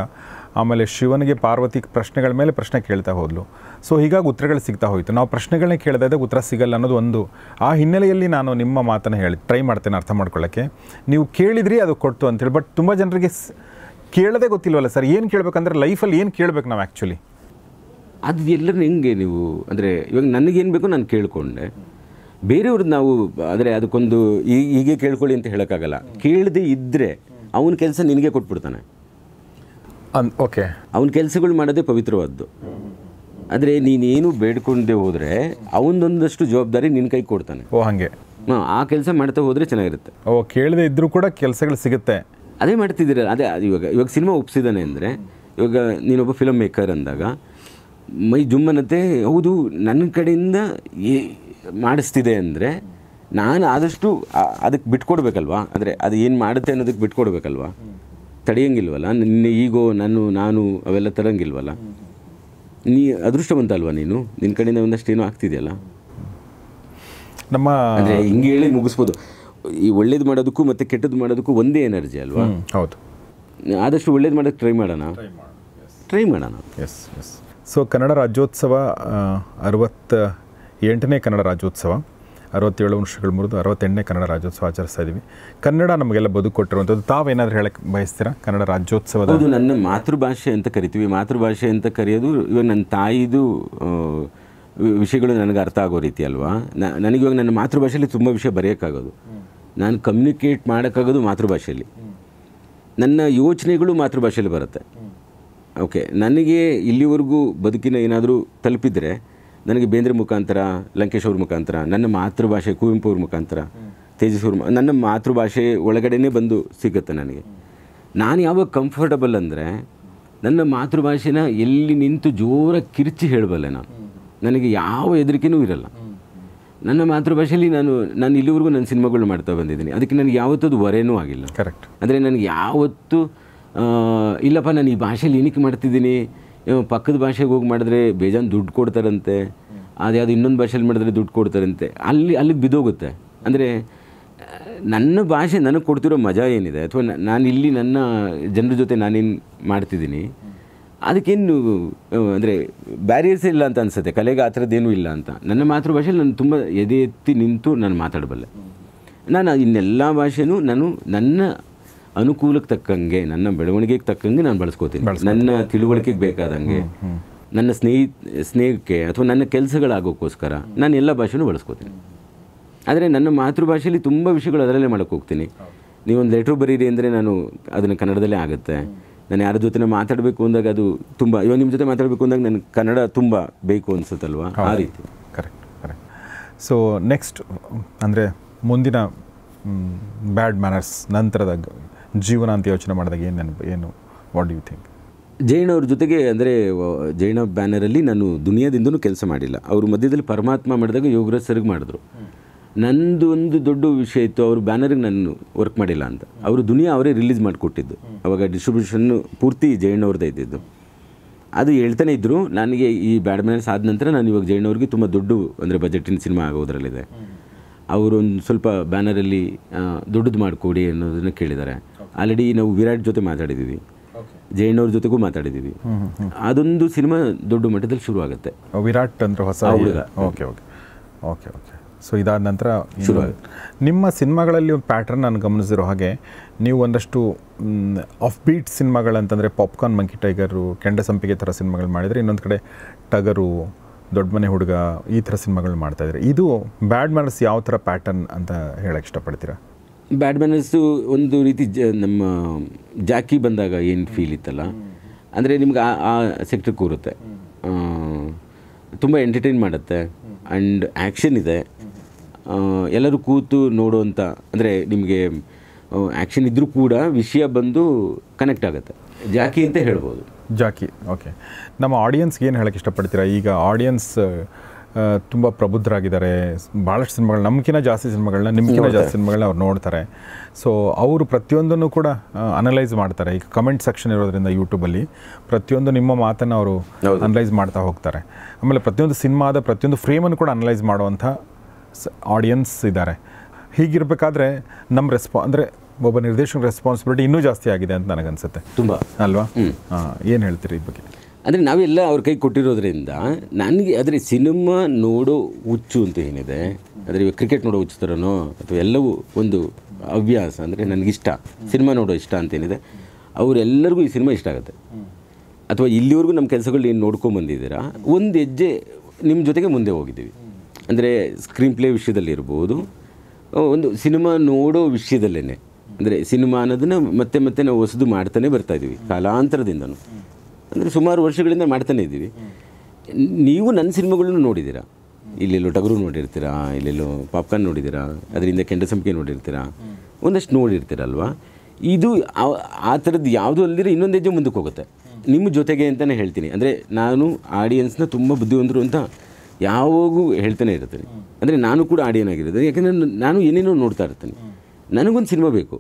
ಆಮೇಲೆ ಶಿವನಿಗೆ ಪಾರ್ವತಿ ಪ್ರಶ್ನೆಗಳ ಮೇಲೆ ಪ್ರಶ್ನೆ ಕೇಳ್ತಾ ಹೋದ್ಲು ಸೊ ಹೀಗಾಗಿ ಉತ್ತರಗಳು ಸಿಗ್ತಾ ಹೋಯಿತು ನಾವು ಪ್ರಶ್ನೆಗಳನ್ನ ಕೇಳದಾದ ಉತ್ತರ ಸಿಗಲ್ಲ ಅನ್ನೋದು ಒಂದು ಆ ಹಿನ್ನೆಲೆಯಲ್ಲಿ ನಾನು ನಿಮ್ಮ ಮಾತನ್ನು ಹೇಳಿ ಟ್ರೈ ಮಾಡ್ತೇನೆ ಅರ್ಥ ಮಾಡ್ಕೊಳ್ಳೋಕ್ಕೆ ನೀವು ಕೇಳಿದ್ರಿ ಅದು ಕೊಡ್ತು ಅಂತೇಳಿ ಬಟ್ ತುಂಬ ಜನರಿಗೆ ಕೇಳೋದೇ ಗೊತ್ತಿಲ್ವಲ್ಲ ಸರ್ ಏನು ಕೇಳಬೇಕಂದ್ರೆ ಲೈಫಲ್ಲಿ ಏನು ಕೇಳಬೇಕು ನಾವು ಆ್ಯಕ್ಚುಲಿ ಅದು ಎಲ್ಲರೂ ಹೆಂಗೆ ನೀವು ಅಂದರೆ ಇವಾಗ ನನಗೇನು ಬೇಕು ನಾನು ಕೇಳಿಕೊಂಡೆ ಬೇರೆಯವ್ರದ್ದು ನಾವು ಅಂದರೆ ಅದಕ್ಕೊಂದು ಈ ಹೀಗೆ ಕೇಳ್ಕೊಳ್ಳಿ ಅಂತ ಹೇಳೋಕ್ಕಾಗಲ್ಲ ಕೇಳದೆ ಇದ್ದರೆ ಅವನ ಕೆಲಸ ನಿನಗೆ ಕೊಟ್ಬಿಡ್ತಾನೆ ಓಕೆ ಅವನ ಕೆಲಸಗಳು ಮಾಡೋದೇ ಪವಿತ್ರವಾದ್ದು ಆದರೆ ನೀನೇನು ಬೇಡ್ಕೊಂಡೆ ಹೋದರೆ ಅವನೊಂದಷ್ಟು ಜವಾಬ್ದಾರಿ ನಿನ್ನ ಕೈ ಕೊಡ್ತಾನೆ ಓ ಹಾಗೆ ಹಾಂ ಆ ಕೆಲಸ ಮಾಡ್ತಾ ಹೋದರೆ ಚೆನ್ನಾಗಿರುತ್ತೆ ಓ ಕೇಳದೆ ಇದ್ದರೂ ಕೂಡ ಕೆಲಸಗಳು ಸಿಗುತ್ತೆ ಅದೇ ಮಾಡ್ತಿದ್ದೀರಲ್ಲ ಅದೇ ಇವಾಗ ಇವಾಗ ಸಿನಿಮಾ ಒಪ್ಸಿದ್ದಾನೆ ಅಂದರೆ ಇವಾಗ ನೀನೊಬ್ಬ ಫಿಲಮ್ ಮೇಕರ್ ಅಂದಾಗ ಮೈ ಜುಮ್ಮನತೆ ಹೌದು ನನ್ನ ಕಡೆಯಿಂದ ಏ ಮಾಡಿಸ್ತಿದೆ ಅಂದರೆ ನಾನು ಆದಷ್ಟು ಅದಕ್ಕೆ ಬಿಟ್ಕೊಡ್ಬೇಕಲ್ವಾ ಅಂದರೆ ಅದು ಏನು ಮಾಡುತ್ತೆ ಅನ್ನೋದಕ್ಕೆ ಬಿಟ್ಕೊಡ್ಬೇಕಲ್ವಾ ತಡೆಯಂಗಿಲ್ವಲ್ಲ ನಿನ್ನೆ ಈಗೋ ನಾನು ನಾನು ಅವೆಲ್ಲ ತರಂಗಿಲ್ವಲ್ಲ ನೀ ಅದೃಷ್ಟವಂತ ಅಲ್ವಾ ನೀನು ನಿನ್ನ ಕಡೆಯಿಂದ ಒಂದಷ್ಟು ಏನೋ ಆಗ್ತಿದೆಯಲ್ಲ ನಮ್ಮ ಅಂದರೆ ಹಿಂಗೆ ಹೇಳಿ ಮುಗಿಸ್ಬೋದು ಈ ಒಳ್ಳೇದು ಮಾಡೋದಕ್ಕೂ ಮತ್ತು ಕೆಟ್ಟದ್ದು ಮಾಡೋದಕ್ಕೂ ಒಂದೇ ಎನರ್ಜಿ ಅಲ್ವಾ ಹೌದು ಆದಷ್ಟು ಒಳ್ಳೇದು ಮಾಡೋಕ್ಕೆ ಟ್ರೈ ಮಾಡೋಣ ಟ್ರೈ ಮಾಡೋಣ yes yes so Kannada Rajyotsava ಅರವತ್ತ ಎಂಟನೇ ಕನ್ನಡ ರಾಜ್ಯೋತ್ಸವ ಅರವತ್ತೇಳು ವರ್ಷಗಳು ಮುರಿದು ಅರವತ್ತೆಂಟನೇ ಕನ್ನಡ ರಾಜ್ಯೋತ್ಸವ ಆಚರಿಸ್ತಾ ಇದ್ದೀವಿ ಕನ್ನಡ ನಮಗೆಲ್ಲ ಬದುಕು ಕೊಟ್ಟಿರುವಂಥದ್ದು ತಾವೇನಾದರೂ ಹೇಳಕ್ಕೆ ಬಯಸ್ತೀರಾ ಕನ್ನಡ ರಾಜ್ಯೋತ್ಸವ ಅದು ನನ್ನ ಮಾತೃಭಾಷೆ ಅಂತ ಕರಿತೀವಿ ಮಾತೃಭಾಷೆ ಅಂತ ಕರೆಯೋದು ಇವಾಗ ನನ್ನ ತಾಯಿದು ವಿಷಯಗಳು ನನಗೆ ಅರ್ಥ ಆಗೋ ರೀತಿ ಅಲ್ವಾ ನನಗಿವಾಗ ನನ್ನ ಮಾತೃಭಾಷೆಯಲ್ಲಿ ತುಂಬ ವಿಷಯ ಬರೆಯೋಕ್ಕಾಗೋದು ನಾನು ಕಮ್ಯುನಿಕೇಟ್ ಮಾಡೋಕ್ಕಾಗೋದು ಮಾತೃಭಾಷೆಯಲ್ಲಿ ನನ್ನ ಯೋಚನೆಗಳು ಮಾತೃಭಾಷೆಯಲ್ಲಿ ಬರುತ್ತೆ ಓಕೆ ನನಗೆ ಇಲ್ಲಿವರೆಗೂ ಬದುಕಿನ ಏನಾದರೂ ತಲುಪಿದರೆ ನನಗೆ ಬೇಂದ್ರೆ ಮುಖಾಂತರ ಲಂಕೇಶ್ ಅವ್ರ ಮುಖಾಂತರ ನನ್ನ ಮಾತೃಭಾಷೆ ಕುವೆಂಪು ಅವ್ರ ಮುಖಾಂತರ ತೇಜಸ್ವರ್ ನನ್ನ ಮಾತೃಭಾಷೆ ಒಳಗಡೆನೇ ಬಂದು ಸಿಗುತ್ತೆ ನನಗೆ ನಾನು ಯಾವಾಗ ಕಂಫರ್ಟಬಲ್ ಅಂದರೆ ನನ್ನ ಮಾತೃಭಾಷೆನ ಎಲ್ಲಿ ನಿಂತು ಜೋರಾಗಿ ಕಿರ್ಚಿ ಹೇಳಬಲ್ಲೆ ನಾನು ನನಗೆ ಯಾವ ಹೆದರಿಕೆನೂ ಇರಲ್ಲ ನನ್ನ ಮಾತೃಭಾಷೆಯಲ್ಲಿ ನಾನು ನಾನು ಇಲ್ಲಿವರೆಗೂ ನನ್ನ ಸಿನಿಮಾಗಳು ಮಾಡ್ತಾ ಬಂದಿದ್ದೀನಿ ಅದಕ್ಕೆ ನನಗೆ ಅದು ವರೇನೂ ಆಗಿಲ್ಲ ಕರೆಕ್ಟ್ ಅಂದರೆ ನನಗೆ ಯಾವತ್ತೂ ಇಲ್ಲಪ್ಪ ನಾನು ಈ ಭಾಷೆಯಲ್ಲಿ ಏನಕ್ಕೆ ಮಾಡ್ತಿದ್ದೀನಿ ಪಕ್ಕದ ಭಾಷೆಗೆ ಹೋಗಿ ಮಾಡಿದ್ರೆ ಬೇಜಾನ್ ದುಡ್ಡು ಕೊಡ್ತಾರಂತೆ ಅದು ಯಾವುದು ಇನ್ನೊಂದು ಭಾಷೆಯಲ್ಲಿ ಮಾಡಿದ್ರೆ ದುಡ್ಡು ಕೊಡ್ತಾರಂತೆ ಅಲ್ಲಿ ಅಲ್ಲಿಗೆ ಬಿದ್ದೋಗುತ್ತೆ ಅಂದರೆ ನನ್ನ ಭಾಷೆ ನನಗೆ ಕೊಡ್ತಿರೋ ಮಜಾ ಏನಿದೆ ಅಥವಾ ನಾನು ಇಲ್ಲಿ ನನ್ನ ಜನರ ಜೊತೆ ನಾನೇನು ಮಾಡ್ತಿದ್ದೀನಿ ಅದಕ್ಕೇನು ಅಂದರೆ ಬ್ಯಾರಿಯರ್ಸ್ ಇಲ್ಲ ಅಂತ ಅನಿಸುತ್ತೆ ಕಲೆಗೆ ಆ ಥರದ್ದೇನೂ ಇಲ್ಲ ಅಂತ ನನ್ನ ಮಾತೃಭಾಷೆಯಲ್ಲಿ ನಾನು ತುಂಬ ಎದೆ ಎತ್ತಿ ನಿಂತು ನಾನು ಮಾತಾಡಬಲ್ಲೆ ನಾನು ಇನ್ನೆಲ್ಲ ಭಾಷೆನೂ ನಾನು ನನ್ನ ಅನುಕೂಲಕ್ಕೆ ತಕ್ಕಂಗೆ ನನ್ನ ಬೆಳವಣಿಗೆಗೆ ತಕ್ಕಂಗೆ ನಾನು ಬಳಸ್ಕೋತೀನಿ ನನ್ನ ತಿಳುವಳಿಕೆಗೆ ಬೇಕಾದಂಗೆ ನನ್ನ ಸ್ನೇಹಿ ಸ್ನೇಹಕ್ಕೆ ಅಥವಾ ನನ್ನ ಕೆಲಸಗಳಾಗೋಕ್ಕೋಸ್ಕರ ನಾನು ಎಲ್ಲ ಭಾಷೆನೂ ಬಳಸ್ಕೋತೀನಿ ಆದರೆ ನನ್ನ ಮಾತೃಭಾಷೆಯಲ್ಲಿ ತುಂಬ ವಿಷಯಗಳು ಅದರಲ್ಲೇ ಮಾಡೋಕೆ ಹೋಗ್ತೀನಿ ನೀವೊಂದು ಲೆಟ್ರ್ ಬರೀರಿ ಅಂದರೆ ನಾನು ಅದನ್ನು ಕನ್ನಡದಲ್ಲೇ ಆಗುತ್ತೆ ನಾನು ಯಾರ ಜೊತೆ ಮಾತಾಡಬೇಕು ಅಂದಾಗ ಅದು ತುಂಬ ಇವಾಗ ನಿಮ್ಮ ಜೊತೆ ಮಾತಾಡಬೇಕು ಅಂದಾಗ ನನಗೆ ಕನ್ನಡ ತುಂಬ ಬೇಕು ಅನಿಸುತ್ತಲ್ವಾ ಆ ರೀತಿ ಕರೆಕ್ಟ್ ಕರೆಕ್ಟ್ ಸೊ ನೆಕ್ಸ್ಟ್ ಅಂದರೆ ಮುಂದಿನ ಬ್ಯಾಡ್ ಮ್ಯಾನರ್ಸ್ ನಂತರದ ಜೀವನ ಅಂತ ಯೋಚನೆ ಮಾಡಿದಾಗ ಏನು ನೆನಪು ಏನು ವಾಟ್ ಯು ಥಿಂಕ್ ಜೈನ್ ಅವ್ರ ಜೊತೆಗೆ ಅಂದರೆ ಜೈನ ಬ್ಯಾನರಲ್ಲಿ ನಾನು ದುನಿಯಾದಿಂದನೂ ಕೆಲಸ ಮಾಡಿಲ್ಲ ಅವರು ಮಧ್ಯದಲ್ಲಿ ಪರಮಾತ್ಮ ಮಾಡಿದಾಗ ಯೋಗರಾಜ್ ಸರ್ಗೆ ಮಾಡಿದ್ರು ನಂದು ಒಂದು ದೊಡ್ಡ ವಿಷಯ ಇತ್ತು ಅವರು ಬ್ಯಾನರಿಗೆ ನಾನು ವರ್ಕ್ ಮಾಡಿಲ್ಲ ಅಂತ ಅವರು ದುನಿಯಾ ಅವರೇ ರಿಲೀಸ್ ಮಾಡಿಕೊಟ್ಟಿದ್ದು ಅವಾಗ ಡಿಸ್ಟ್ರಿಬ್ಯೂಷನ್ನು ಪೂರ್ತಿ ಅವ್ರದ್ದೇ ಇದ್ದಿದ್ದು ಅದು ಹೇಳ್ತಾನೆ ಇದ್ದರು ನನಗೆ ಈ ಮ್ಯಾನರ್ಸ್ ಆದ ನಂತರ ನಾನು ಇವಾಗ ಜೈನ್ ಅವ್ರಿಗೆ ತುಂಬ ದೊಡ್ಡ ಅಂದರೆ ಬಜೆಟಿನ ಸಿನಿಮಾ ಆಗೋದ್ರಲ್ಲಿದೆ ಅವರೊಂದು ಸ್ವಲ್ಪ ಬ್ಯಾನರಲ್ಲಿ ದೊಡ್ಡದು ಮಾಡಿಕೊಡಿ ಅನ್ನೋದನ್ನು ಕೇಳಿದ್ದಾರೆ ಆಲ್ರೆಡಿ ನಾವು ವಿರಾಟ್ ಜೊತೆ ಮಾತಾಡಿದ್ದೀವಿ ಜಯಣ್ಣವ್ರ ಜೊತೆಗೂ ಮಾತಾಡಿದ್ದೀವಿ ಅದೊಂದು ಸಿನಿಮಾ ದೊಡ್ಡ ಮಟ್ಟದಲ್ಲಿ ಶುರು ಆಗುತ್ತೆ ವಿರಾಟ್ ಅಂದ್ರೆ ಹೊಸ okay okay okay okay so ಇದಾದ ನಂತರ ಶುರು ನಿಮ್ಮ ಸಿನಿಮಾಗಳಲ್ಲಿ ಒಂದು ಪ್ಯಾಟರ್ನ್ ನಾನು ಗಮನಿಸಿರೋ ಹಾಗೆ ನೀವು ಒಂದಷ್ಟು ಆಫ್ ಬೀಟ್ ಸಿನಿಮಾಗಳಂತಂದರೆ popcorn monkey tiger Kenda Sampige ಥರ ಸಿನಿಮಾಗಳು ಮಾಡಿದರೆ ಇನ್ನೊಂದು ಕಡೆ ಟಗರು ದೊಡ್ಡ ಮನೆ ಹುಡುಗ ಈ ಥರ ಸಿನಿಮಾಗಳು ಮಾಡ್ತಾಯಿದ್ರೆ ಇದು ಬ್ಯಾಡ್ ಮ್ಯಾನರ್ಸ್ ಯಾವ ಥರ ಪ್ಯಾಟರ್ನ್ ಅಂತ ಹೇಳಕ್ಕೆ ಇಷ್ಟಪಡ್ತೀರಾ ಬ್ಯಾಡ್ ಒಂದು ರೀತಿ ಜ ನಮ್ಮ ಜಾಕಿ ಬಂದಾಗ ಏನು ಫೀಲ್ ಇತ್ತಲ್ಲ ಅಂದರೆ ನಿಮ್ಗೆ ಆ ಆ ಸೆಕ್ಟರ್ ಕೂರುತ್ತೆ ತುಂಬ ಎಂಟರ್ಟೈನ್ ಮಾಡುತ್ತೆ ಆ್ಯಂಡ್ ಆ್ಯಕ್ಷನ್ ಇದೆ ಎಲ್ಲರೂ ಕೂತು ನೋಡುವಂಥ ಅಂದರೆ ನಿಮಗೆ ಆ್ಯಕ್ಷನ್ ಇದ್ದರೂ ಕೂಡ ವಿಷಯ ಬಂದು ಕನೆಕ್ಟ್ ಆಗುತ್ತೆ ಜಾಕಿ ಅಂತ ಹೇಳ್ಬೋದು ಜಾಕಿ ಓಕೆ ನಮ್ಮ ಆಡಿಯನ್ಸ್ಗೆ ಏನು ಹೇಳೋಕ್ಕೆ ಇಷ್ಟಪಡ್ತೀರಾ ಈಗ ಆಡಿಯನ್ಸ್ ತುಂಬ ಪ್ರಬುದ್ಧರಾಗಿದ್ದಾರೆ ಭಾಳಷ್ಟು ಸಿನಿಮಾಗಳು ನಮ್ಗಿಂತ ಜಾಸ್ತಿ ಸಿನಿಮಾಗಳನ್ನ ನಿಮ್ಗಿಂತ ಜಾಸ್ತಿ ಸಿನಿಮಾಗಳನ್ನ ಅವ್ರು ನೋಡ್ತಾರೆ ಸೊ ಅವರು ಪ್ರತಿಯೊಂದನ್ನು ಕೂಡ ಅನಲೈಸ್ ಮಾಡ್ತಾರೆ ಈಗ ಕಮೆಂಟ್ ಸೆಕ್ಷನ್ ಇರೋದ್ರಿಂದ ಯೂಟ್ಯೂಬಲ್ಲಿ ಪ್ರತಿಯೊಂದು ನಿಮ್ಮ ಮಾತನ್ನು ಅವರು ಅನಲೈಸ್ ಮಾಡ್ತಾ ಹೋಗ್ತಾರೆ ಆಮೇಲೆ ಪ್ರತಿಯೊಂದು ಸಿನಿಮಾದ ಪ್ರತಿಯೊಂದು ಫ್ರೇಮನ್ನು ಕೂಡ ಅನಲೈಸ್ ಮಾಡುವಂಥ ಆಡಿಯನ್ಸ್ ಇದ್ದಾರೆ ಹೀಗಿರಬೇಕಾದ್ರೆ ನಮ್ಮ ರೆಸ್ಪಾ ಅಂದರೆ ಒಬ್ಬ ನಿರ್ದೇಶಕ ರೆಸ್ಪಾನ್ಸಿಬಿಲಿಟಿ ಇನ್ನೂ ಜಾಸ್ತಿ ಆಗಿದೆ ಅಂತ ನನಗನ್ಸುತ್ತೆ ತುಂಬ ಅಲ್ವಾ ಹಾಂ ಏನು ಹೇಳ್ತೀರಿ ಈ ಬಗ್ಗೆ ಅಂದರೆ ನಾವೆಲ್ಲ ಅವ್ರ ಕೈ ಕೊಟ್ಟಿರೋದ್ರಿಂದ ನನಗೆ ಆದರೆ ಸಿನಿಮಾ ನೋಡೋ ಹುಚ್ಚು ಅಂತ ಏನಿದೆ ಆದರೆ ಇವಾಗ ಕ್ರಿಕೆಟ್ ನೋಡೋ ಹುಚ್ಚು ಥರನೋ ಅಥವಾ ಎಲ್ಲವೂ ಒಂದು ಹವ್ಯಾಸ ಅಂದರೆ ನನಗಿಷ್ಟ ಸಿನಿಮಾ ನೋಡೋ ಇಷ್ಟ ಅಂತೇನಿದೆ ಅವರೆಲ್ಲರಿಗೂ ಈ ಸಿನಿಮಾ ಇಷ್ಟ ಆಗುತ್ತೆ ಅಥವಾ ಇಲ್ಲಿವರೆಗೂ ನಮ್ಮ ಕೆಲಸಗಳು ಏನು ನೋಡ್ಕೊಂಬಂದಿದ್ದೀರಾ ಒಂದು ಹೆಜ್ಜೆ ನಿಮ್ಮ ಜೊತೆಗೆ ಮುಂದೆ ಹೋಗಿದ್ದೀವಿ ಅಂದರೆ ಸ್ಕ್ರೀನ್ ಪ್ಲೇ ವಿಷಯದಲ್ಲಿರ್ಬೋದು ಒಂದು ಸಿನಿಮಾ ನೋಡೋ ವಿಷಯದಲ್ಲೇ ಅಂದರೆ ಸಿನಿಮಾ ಅನ್ನೋದನ್ನ ಮತ್ತೆ ಮತ್ತೆ ನಾವು ಹೊಸದು ಮಾಡ್ತಾನೆ ಬರ್ತಾಯಿದ್ದೀವಿ ಕಾಲಾಂತರದಿಂದನು ಅಂದರೆ ಸುಮಾರು ವರ್ಷಗಳಿಂದ ಮಾಡ್ತಾನೆ ಇದ್ದೀವಿ ನೀವು ನನ್ನ ಸಿನಿಮಾಗಳನ್ನು ನೋಡಿದ್ದೀರಾ ಇಲ್ಲೆಲ್ಲೋ ಟಗರು ನೋಡಿರ್ತೀರಾ ಇಲ್ಲೆಲ್ಲೋ ಪಾಪ್ಕಾರ್ನ್ ನೋಡಿದ್ದೀರಾ ಅದರಿಂದ ಸಂಪಿಗೆ ನೋಡಿರ್ತೀರಾ ಒಂದಷ್ಟು ನೋಡಿರ್ತೀರಲ್ವಾ ಇದು ಆ ಥರದ್ದು ಯಾವುದು ಅಲ್ಲದಿರೋ ಇನ್ನೊಂದು ಹೆಜ್ಜೆ ಮುಂದಕ್ಕೆ ಹೋಗುತ್ತೆ ನಿಮ್ಮ ಜೊತೆಗೆ ಅಂತಲೇ ಹೇಳ್ತೀನಿ ಅಂದರೆ ನಾನು ಆಡಿಯನ್ಸ್ನ ತುಂಬ ಬುದ್ಧಿವಂತರು ಅಂತ ಯಾವಾಗೂ ಹೇಳ್ತಾನೆ ಇರ್ತೀನಿ ಅಂದರೆ ನಾನು ಕೂಡ ಆಡಿಯನ್ ಆಗಿರೋದು ಯಾಕೆಂದರೆ ನಾನು ಏನೇನೋ ನೋಡ್ತಾ ಇರ್ತೀನಿ ನನಗೊಂದು ಸಿನಿಮಾ ಬೇಕು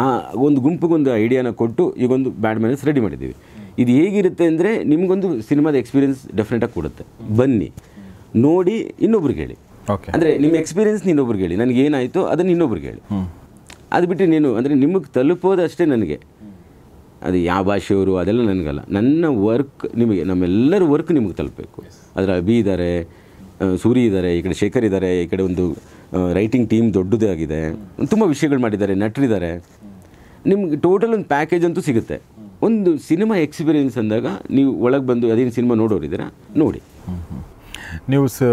ಆ ಒಂದು ಗುಂಪಿಗೊಂದು ಐಡಿಯಾನ ಕೊಟ್ಟು ಈಗೊಂದು ಬ್ಯಾಡ್ ಮ್ಯಾನೇಜ್ ರೆಡಿ ಮಾಡಿದ್ದೀವಿ ಇದು ಹೇಗಿರುತ್ತೆ ಅಂದರೆ ನಿಮಗೊಂದು ಸಿನಿಮಾದ ಎಕ್ಸ್ಪೀರಿಯೆನ್ಸ್ ಡೆಫಿನೆಟಾಗಿ ಕೊಡುತ್ತೆ ಬನ್ನಿ ನೋಡಿ ಇನ್ನೊಬ್ರಿಗೆ ಹೇಳಿ ಓಕೆ ಅಂದರೆ ನಿಮ್ಮ ಎಕ್ಸ್ಪೀರಿಯನ್ಸ್ ಇನ್ನೊಬ್ರಿಗೆ ಹೇಳಿ ನನಗೆ ಏನಾಯಿತು ಅದನ್ನು ಇನ್ನೊಬ್ರಿಗೆ ಹೇಳಿ ಅದು ಬಿಟ್ಟು ನೀನು ಅಂದರೆ ನಿಮಗೆ ತಲುಪೋದಷ್ಟೇ ನನಗೆ ಅದು ಯಾವ ಭಾಷೆಯವರು ಅದೆಲ್ಲ ನನಗಲ್ಲ ನನ್ನ ವರ್ಕ್ ನಿಮಗೆ ನಮ್ಮೆಲ್ಲರ ವರ್ಕ್ ನಿಮಗೆ ತಲುಪಬೇಕು ಅದರ ಅಭಿ ಇದ್ದಾರೆ ಸೂರಿ ಇದ್ದಾರೆ ಈ ಕಡೆ ಶೇಖರ್ ಇದ್ದಾರೆ ಈ ಕಡೆ ಒಂದು ರೈಟಿಂಗ್ ಟೀಮ್ ದೊಡ್ಡದೇ ಆಗಿದೆ ತುಂಬ ವಿಷಯಗಳು ಮಾಡಿದ್ದಾರೆ ನಟರಿದ್ದಾರೆ ನಿಮ್ಗೆ ಟೋಟಲ್ ಒಂದು ಪ್ಯಾಕೇಜ್ ಅಂತೂ ಸಿಗುತ್ತೆ ಒಂದು ಸಿನಿಮಾ ಎಕ್ಸ್ಪೀರಿಯೆನ್ಸ್ ಅಂದಾಗ ನೀವು ಒಳಗೆ ಬಂದು ಅದೇನು ಸಿನಿಮಾ ನೋಡೋರಿದ್ದೀರಾ ನೋಡಿ ನೀವು ಸ